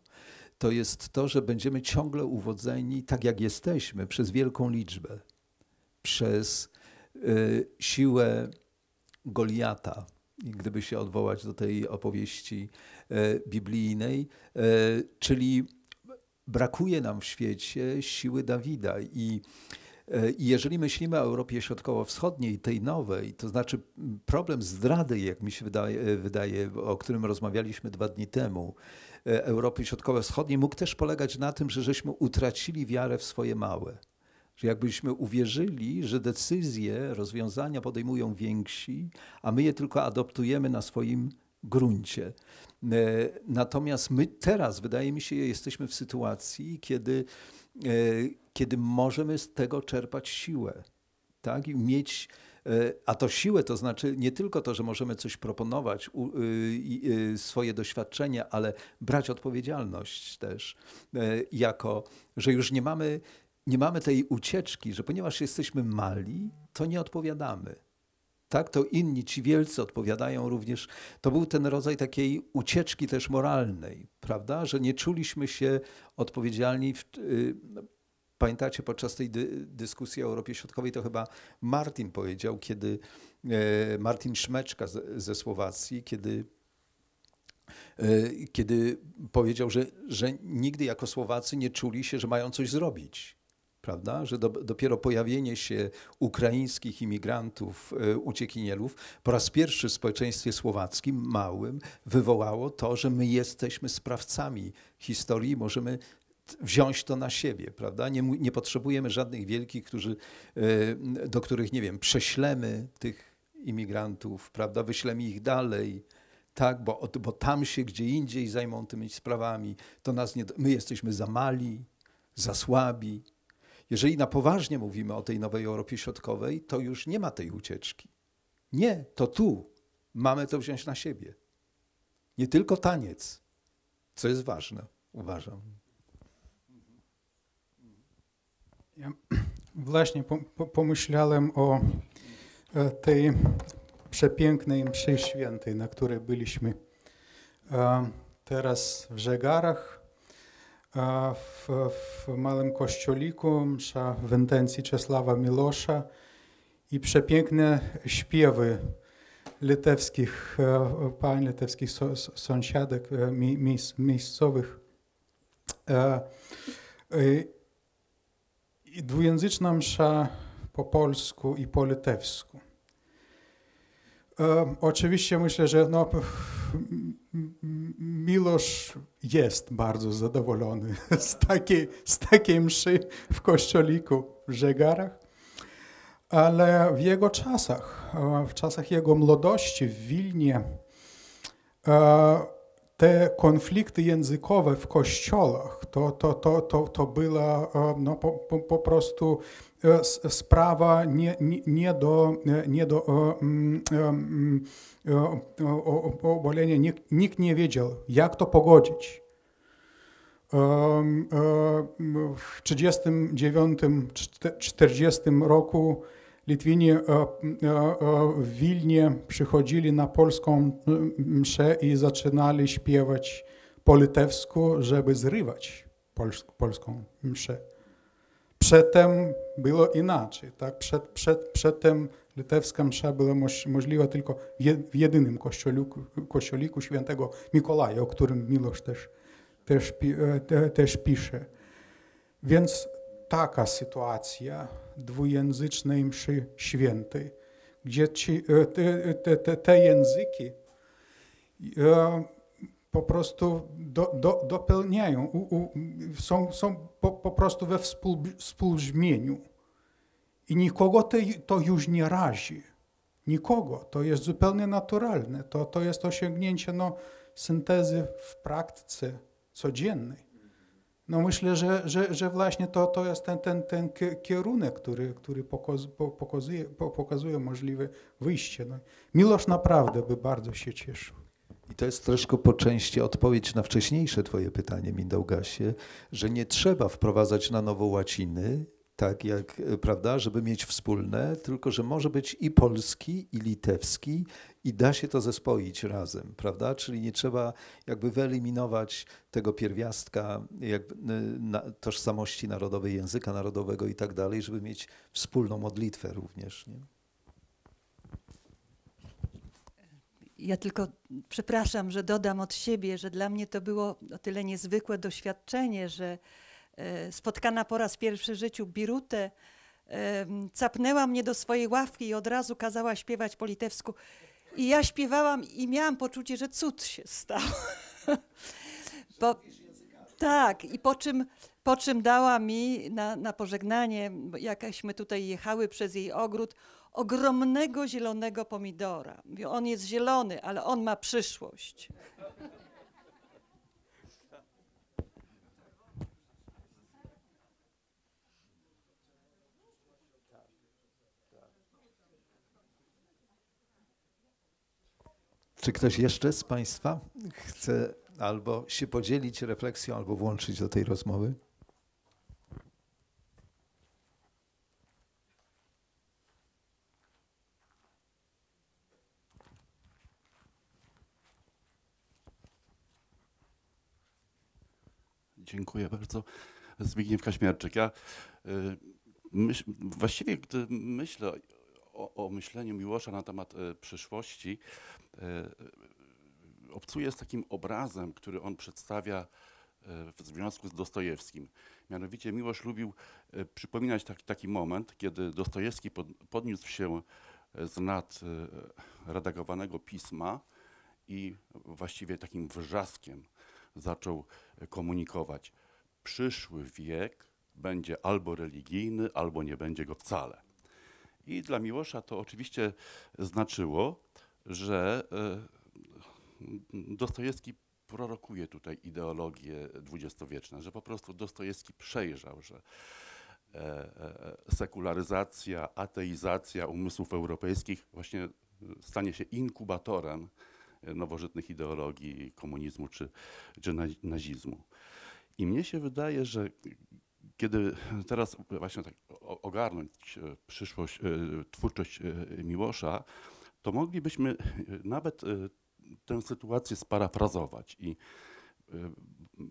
to jest to, że będziemy ciągle uwodzeni, tak jak jesteśmy, przez wielką liczbę, przez y, siłę Goliata, gdyby się odwołać do tej opowieści e, biblijnej, e, czyli brakuje nam w świecie siły Dawida e, i jeżeli myślimy o Europie Środkowo-Wschodniej, tej nowej, to znaczy problem zdrady, jak mi się wydaje, wydaje, o którym rozmawialiśmy dwa dni temu, Europy Środkowo-Wschodniej, mógł też polegać na tym, że żeśmy utracili wiarę w swoje małe. Że jakbyśmy uwierzyli, że decyzje, rozwiązania podejmują więksi, a my je tylko adoptujemy na swoim gruncie. E, natomiast my teraz, wydaje mi się, jesteśmy w sytuacji, kiedy, e, kiedy możemy z tego czerpać siłę. Tak? I mieć, e, a to siłę to znaczy nie tylko to, że możemy coś proponować, y, y, swoje doświadczenie, ale brać odpowiedzialność też, jako, że już nie mamy nie mamy tej ucieczki, że ponieważ jesteśmy mali, to nie odpowiadamy. Tak, to inni, ci wielcy odpowiadają również. To był ten rodzaj takiej ucieczki też moralnej, prawda? Że nie czuliśmy się odpowiedzialni. W, y, no, pamiętacie, podczas tej dy, dyskusji o Europie Środkowej, to chyba Martin powiedział, kiedy y, Martin Szmeczka z, ze Słowacji, kiedy y, kiedy powiedział, że, że nigdy jako Słowacy nie czuli się, że mają coś zrobić prawda? Że do, dopiero pojawienie się ukraińskich imigrantów, e, uciekinierów po raz pierwszy w społeczeństwie słowackim, małym, wywołało to, że my jesteśmy sprawcami historii, możemy wziąć to na siebie, prawda? Nie, nie potrzebujemy żadnych wielkich, którzy, e, do których, nie wiem, prześlemy tych imigrantów, prawda? Wyślemy ich dalej, tak? Bo, bo tam się gdzie indziej zajmą tymi sprawami. To nas nie, my jesteśmy za mali, za słabi, jeżeli na poważnie mówimy o tej nowej Europie Środkowej, to już nie ma tej ucieczki. Nie, to tu mamy to wziąć na siebie. Nie tylko taniec, co jest ważne, uważam. Ja właśnie pomyślałem o e, tej przepięknej mszy świętej, na której byliśmy e, teraz w Żegarach w, w małym kościoliku, msza w intencji Czesława Milosza i przepiękne śpiewy litewskich e, pań, litewskich so, sąsiadek e, miejscowych. E, I dwujęzyczna msza po polsku i po litewsku. Oczywiście myślę, że no, Milosz jest bardzo zadowolony z takiej, z takiej mszy w kościoliku w Żegarach. Ale w jego czasach, e, w czasach jego młodości w Wilnie, e, te konflikty językowe w kościołach to, to, to, to, to była e, no, po, po prostu E, sprawa nie, nie, nie do, e, nie do um, Nikt, nikt nie wiedział, jak to pogodzić. W 1939-1940 roku Litwini w Wilnie przychodzili na polską mszę i zaczynali śpiewać po litewsku, żeby zrywać polską mszę. Przedtem było inaczej. Tak? Przed, przed, przedtem litewska msza była możliwa tylko w jedynym kościoliku, świętego Mikołaja, o którym Milosz też, też, e, też pisze. Więc taka sytuacja dwujęzycznej mszy świętej, gdzie ci, e, te, te, te, te języki e, po prostu do, do, dopełniają, u, u, są, są po, po, prostu we współbrzmieniu. I nikogo to, to już nie razi. Nikogo. To jest zupełnie naturalne. To, to jest osiągnięcie no, syntezy w praktyce codziennej. No myślę, że, że, że właśnie to, to jest ten, ten, ten kierunek, który, który pokazuje, pokazuje możliwe wyjście. No. Milosz naprawdę by bardzo się cieszył. I to jest troszkę po części odpowiedź na wcześniejsze Twoje pytanie, Mindaugasie, że nie trzeba wprowadzać na nowo łaciny, tak jak, e, prawda, żeby mieć wspólne, tylko że może być i polski, i litewski, i da się to zespoić razem, prawda? Czyli nie trzeba jakby wyeliminować tego pierwiastka e, tożsamości narodowej, języka narodowego i tak dalej, żeby mieć wspólną modlitwę również. Nie? Ja tylko przepraszam, że dodam od siebie, że dla mnie to było o tyle niezwykłe doświadczenie, że e, spotkana po raz pierwszy w życiu Birutę e, capnęła mnie do swojej ławki i od razu kazała śpiewać po litewsku. I ja śpiewałam i miałam poczucie, że cud się stał. Bo, tak, i po czym, po czym dała mi na, na pożegnanie, jakaśmy tutaj jechały przez jej ogród, ogromnego zielonego pomidora. on jest zielony, ale on ma przyszłość. Czy ktoś jeszcze z Państwa chce albo się podzielić refleksją, albo włączyć do tej rozmowy? Dziękuję bardzo. Zbigniew Kaśmierczyk. Ja y, myśl, właściwie, gdy myślę o, o myśleniu Miłosza na temat y, przyszłości, y, obcuję z takim obrazem, który on przedstawia w związku z Dostojewskim. Mianowicie Miłosz lubił przypominać taki, taki moment, kiedy Dostojewski pod, podniósł się z nad redagowanego pisma i właściwie takim wrzaskiem zaczął komunikować. Przyszły wiek będzie albo religijny, albo nie będzie go wcale. I dla Miłosza to oczywiście znaczyło, że e, Dostojewski prorokuje tutaj ideologię dwudziestowieczną, że po prostu Dostojewski przejrzał, że e, e, sekularyzacja, ateizacja umysłów europejskich właśnie stanie się inkubatorem nowożytnych ideologii komunizmu czy, czy nazizmu. I mnie się wydaje, że kiedy teraz właśnie tak ogarnąć e, przyszłość, e, twórczość e, Miłosza, to moglibyśmy nawet tę sytuację sparafrazować. I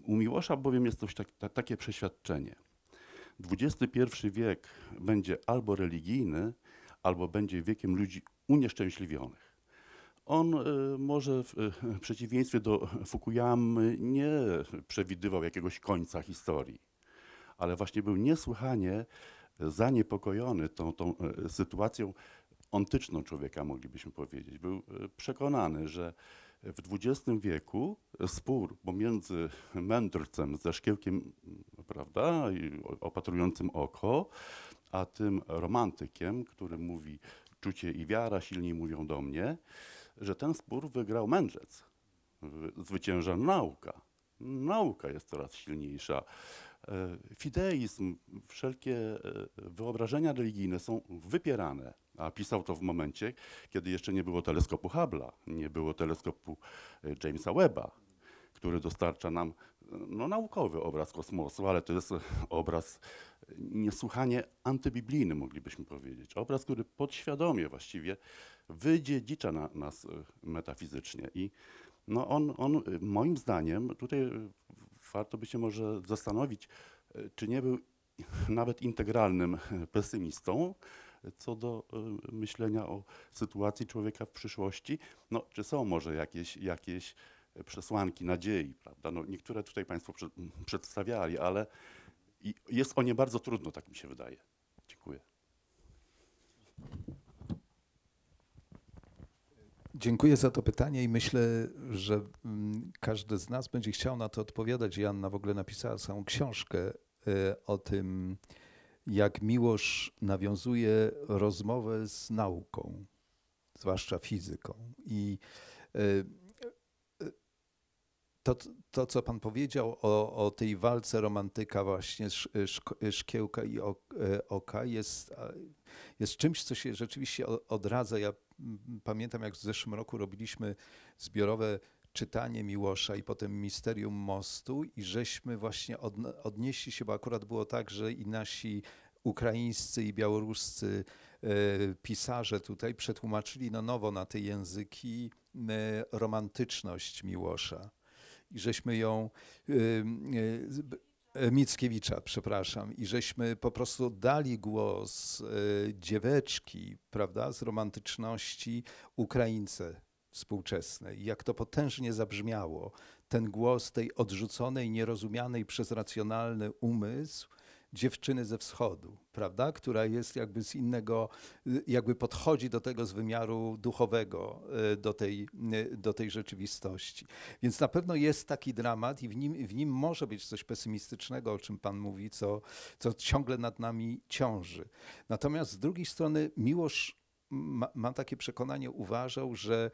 u Miłosza bowiem jest coś tak, tak, takie przeświadczenie. XXI wiek będzie albo religijny, albo będzie wiekiem ludzi unieszczęśliwionych. On y, może y, w przeciwieństwie do Fukuyamy nie przewidywał jakiegoś końca historii, ale właśnie był niesłychanie zaniepokojony tą, tą y, sytuacją ontyczną człowieka, moglibyśmy powiedzieć. Był przekonany, że w XX wieku spór pomiędzy mędrcem ze szkiełkiem prawda, i opatrującym oko, a tym romantykiem, który mówi czucie i wiara silniej mówią do mnie, że ten spór wygrał mędrzec. Zwycięża nauka. Nauka jest coraz silniejsza. E, fideizm, wszelkie e, wyobrażenia religijne są wypierane, a pisał to w momencie, kiedy jeszcze nie było teleskopu Hubble'a, nie było teleskopu e, Jamesa Webba, który dostarcza nam no, naukowy obraz kosmosu, ale to jest obraz e, niesłychanie antybiblijny, moglibyśmy powiedzieć. Obraz, który podświadomie właściwie wydziedzicza na, nas e, metafizycznie. I no on, on, e, moim zdaniem, tutaj warto by się może zastanowić, czy nie był nawet integralnym pesymistą co do myślenia o sytuacji człowieka w przyszłości. No, czy są może jakieś, jakieś przesłanki nadziei, prawda? No, niektóre tutaj Państwo przy, przedstawiali, ale jest o nie bardzo trudno, tak mi się wydaje. Dziękuję. Dziękuję za to pytanie i myślę, że mm, każdy z nas będzie chciał na to odpowiadać. Janna w ogóle napisała samą książkę y, o tym, jak miłość nawiązuje rozmowę z nauką, zwłaszcza fizyką. I y, to, to, co pan powiedział o, o tej walce romantyka właśnie szkiełka i e, oka jest, jest czymś, co się rzeczywiście odradza. Ja pamiętam, jak w zeszłym roku robiliśmy zbiorowe czytanie Miłosza i potem Misterium Mostu i żeśmy właśnie od, odnieśli się, bo akurat było tak, że i nasi ukraińscy i białoruscy e, pisarze tutaj przetłumaczyli na nowo na te języki e, romantyczność Miłosza i żeśmy ją e, e, Mickiewicza, przepraszam, i żeśmy po prostu dali głos e, dzieweczki, prawda, z romantyczności Ukraińce współczesnej. Jak to potężnie zabrzmiało, ten głos tej odrzuconej, nierozumianej przez racjonalny umysł, dziewczyny ze wschodu, prawda, która jest jakby z innego, y, jakby podchodzi do tego z wymiaru duchowego, y, do tej, y, do tej rzeczywistości. Więc na pewno jest taki dramat i w nim, w nim może być coś pesymistycznego, o czym Pan mówi, co, co ciągle nad nami ciąży. Natomiast z drugiej strony Miłosz, ma, mam takie przekonanie, uważał, że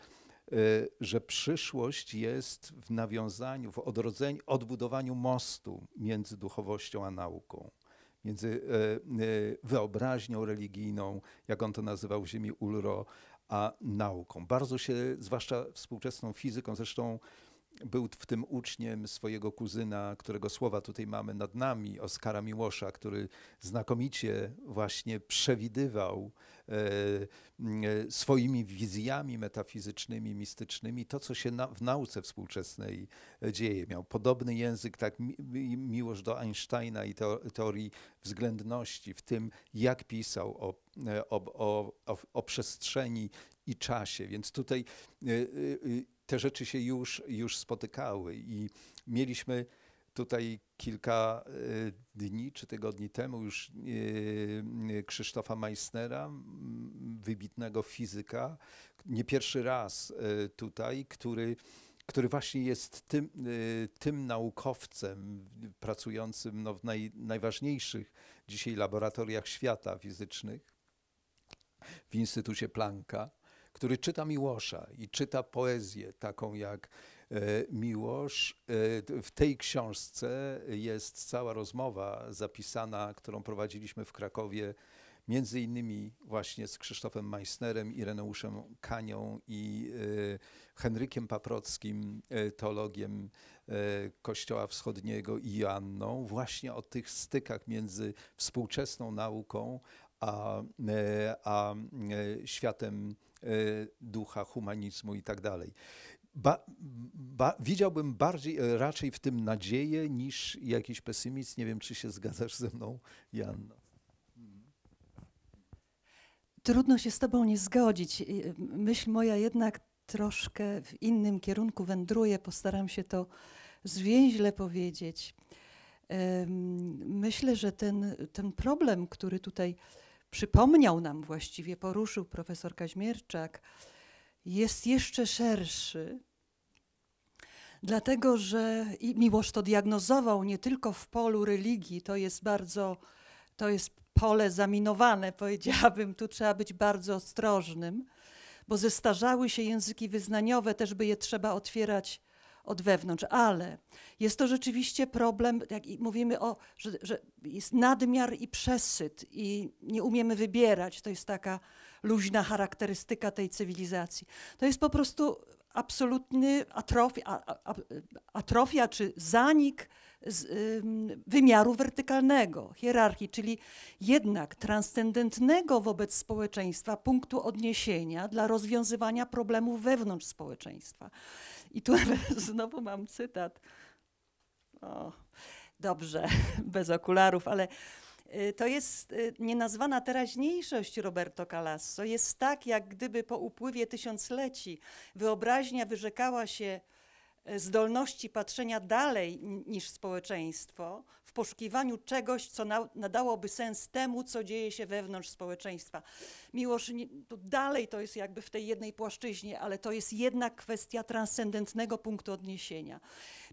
że przyszłość jest w nawiązaniu, w odrodzeniu, odbudowaniu mostu między duchowością a nauką między e, e, wyobraźnią religijną, jak on to nazywał w ziemi Ulro, a nauką. Bardzo się, zwłaszcza współczesną fizyką, zresztą był w tym uczniem swojego kuzyna, którego słowa tutaj mamy nad nami, Oskara Miłosza, który znakomicie właśnie przewidywał e, e, swoimi wizjami metafizycznymi, mistycznymi to, co się na, w nauce współczesnej e, dzieje. Miał podobny język, tak mi, miłość do Einsteina i teorii względności, w tym jak pisał o o, o, o, o przestrzeni i czasie. Więc tutaj te rzeczy się już, już spotykały i mieliśmy tutaj kilka e, dni czy tygodni temu już e, e, Krzysztofa Meissnera, wybitnego fizyka, nie pierwszy raz tutaj, który który właśnie jest tym, tym naukowcem pracującym no, w naj, najważniejszych dzisiaj laboratoriach świata fizycznych, w Instytucie Plancka, który czyta Miłosza i czyta poezję taką jak e, Miłosz. E, w tej książce jest cała rozmowa zapisana, którą prowadziliśmy w Krakowie, między innymi właśnie z Krzysztofem Meissnerem, Ireneuszem Kanią i e, Henrykiem Paprockim, teologiem Kościoła Wschodniego i Joanną, właśnie o tych stykach między współczesną nauką a, a światem E, ducha, humanizmu i tak dalej. Ba, ba, widziałbym bardziej, e, raczej w tym nadzieję niż jakiś pesymizm. Nie wiem, czy się zgadzasz ze mną, Janno. Trudno się z Tobą nie zgodzić. Y, myśl moja jednak troszkę w innym kierunku wędruje. Postaram się to zwięźle powiedzieć. Myślę, że ten, ten problem, który tutaj przypomniał nam właściwie, poruszył profesor Kaźmierczak, jest jeszcze szerszy, dlatego że i Miłosz to diagnozował nie tylko w polu religii, to jest bardzo, to jest pole zaminowane, powiedziałabym, tu trzeba być bardzo ostrożnym, bo zestarzały się języki wyznaniowe, też by je trzeba otwierać od wewnątrz, ale jest to rzeczywiście problem, jak mówimy o, że, że jest nadmiar i przesyt i nie umiemy wybierać, to jest taka luźna charakterystyka tej cywilizacji. To jest po prostu absolutny atrofia, atrofia czy zanik z, y, wymiaru wertykalnego, hierarchii, czyli jednak transcendentnego wobec społeczeństwa punktu odniesienia dla rozwiązywania problemów wewnątrz społeczeństwa. I tu znowu mam cytat. O, dobrze, bez okularów, ale y, to jest y, nienazwana teraźniejszość Roberto Calasso. Jest tak, jak gdyby po upływie tysiącleci wyobraźnia wyrzekała się E, zdolności patrzenia dalej niż społeczeństwo, w poszukiwaniu czegoś, co nadałoby sens temu, co dzieje się wewnątrz społeczeństwa. Miłosz, to dalej to jest jakby w tej jednej płaszczyźnie, ale to jest jednak kwestia transcendentnego punktu odniesienia.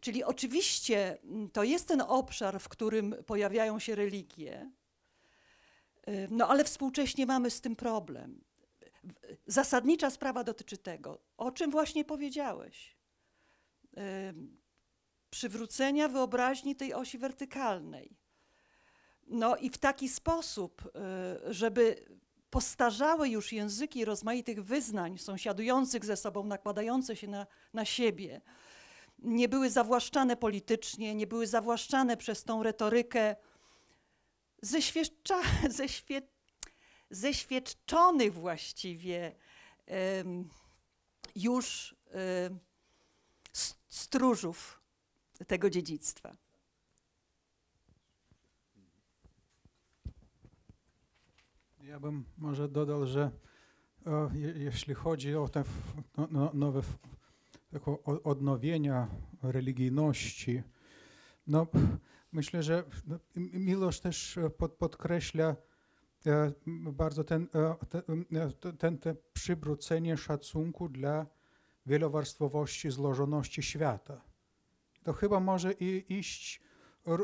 Czyli oczywiście to jest ten obszar, w którym pojawiają się religie, e, no ale współcześnie mamy z tym problem. Zasadnicza sprawa dotyczy tego, o czym właśnie powiedziałeś przywrócenia wyobraźni tej osi wertykalnej. No i w taki sposób, e, żeby postarzałe już języki rozmaitych wyznań, sąsiadujących ze sobą, nakładające się na, na siebie, nie były zawłaszczane politycznie, nie były zawłaszczane przez tą retorykę zeświadcza, ześwie, właściwie um, już um, stróżów tego dziedzictwa. Ja bym może dodał, że o, jeśli chodzi o te no, no, nowe odnowienia religijności, no, myślę, że no, Milosz też e, pod, podkreśla e, bardzo ten, e, ten, ten, przywrócenie szacunku dla wielowarstwowości, złożoności świata. To chyba może i, iść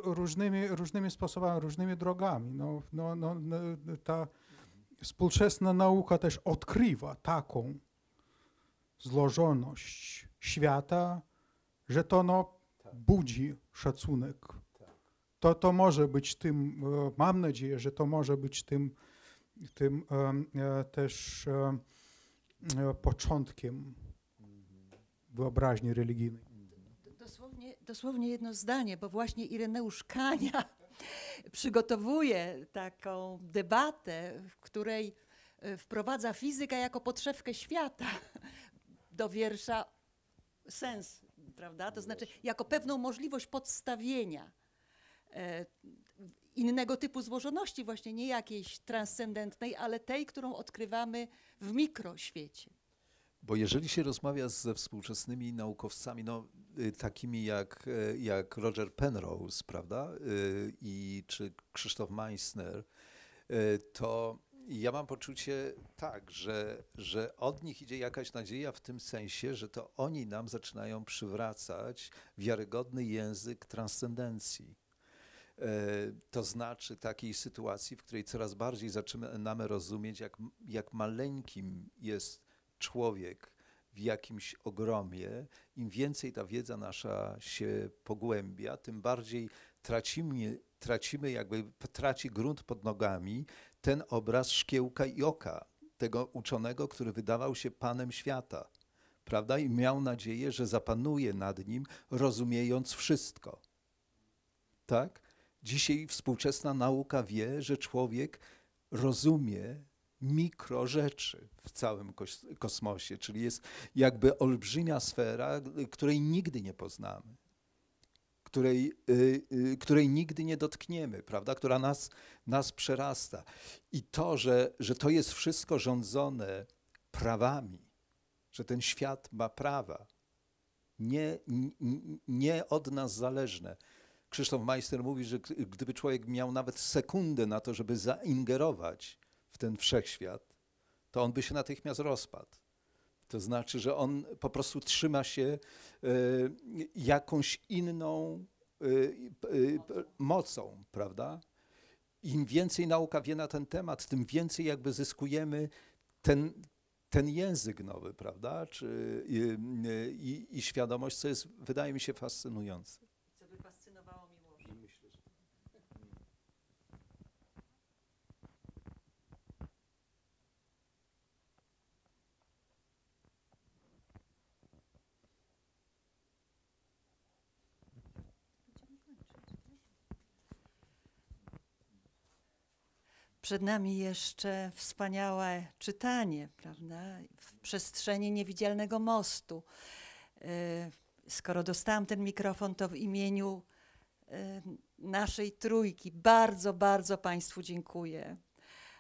różnymi, różnymi sposobami, różnymi drogami. No, no, no, no, ta współczesna nauka też odkrywa taką złożoność świata, że to no, budzi szacunek. To, to może być tym, e, mam nadzieję, że to może być tym, tym um, też um, początkiem wyobraźni religijnej. Dosłownie, dosłownie jedno zdanie, bo właśnie Ireneusz Kania przygotowuje taką debatę, w której e, wprowadza fizykę jako podszewkę świata do wiersza sens, prawda? To znaczy jako pewną możliwość podstawienia e, innego typu złożoności, właśnie nie jakiejś transcendentnej, ale tej, którą odkrywamy w mikroświecie. Bo jeżeli się rozmawia ze współczesnymi naukowcami, no, y, takimi jak, y, jak Roger Penrose, prawda, y, i czy Krzysztof Meissner, to ja mam poczucie tak, że, że od nich idzie jakaś nadzieja w tym sensie, że to oni nam zaczynają przywracać wiarygodny język transcendencji. To znaczy takiej sytuacji, w której coraz bardziej zaczynamy rozumieć, jak, jak maleńkim jest człowiek w jakimś ogromie, im więcej ta wiedza nasza się pogłębia, tym bardziej tracimy, tracimy jakby traci grunt pod nogami ten obraz szkiełka i oka tego uczonego, który wydawał się panem świata, prawda? I miał nadzieję, że zapanuje nad nim, rozumiejąc wszystko. Tak? Dzisiaj współczesna nauka wie, że człowiek rozumie mikro rzeczy w całym kosmosie, czyli jest jakby olbrzymia sfera, której nigdy nie poznamy, której, y, y, której nigdy nie dotkniemy, prawda, która nas, nas przerasta. I to, że, że to jest wszystko rządzone prawami, że ten świat ma prawa, nie, nie od nas zależne. Krzysztof Majster mówi, że gdyby człowiek miał nawet sekundę na to, żeby zaingerować, ten wszechświat, to on by się natychmiast rozpadł. To znaczy, że on po prostu trzyma się e, jakąś inną e, e, mocą, prawda? Im więcej nauka wie na ten temat, tym więcej jakby zyskujemy ten, ten język nowy, prawda? Czy, i, i świadomość, co jest, wydaje mi się, fascynujące. Przed nami jeszcze wspaniałe czytanie, prawda? W przestrzeni niewidzialnego mostu. E, skoro dostałam ten mikrofon, to w imieniu e, naszej trójki bardzo, bardzo Państwu dziękuję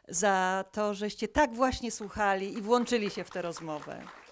za to, żeście tak właśnie słuchali i włączyli się w tę rozmowę.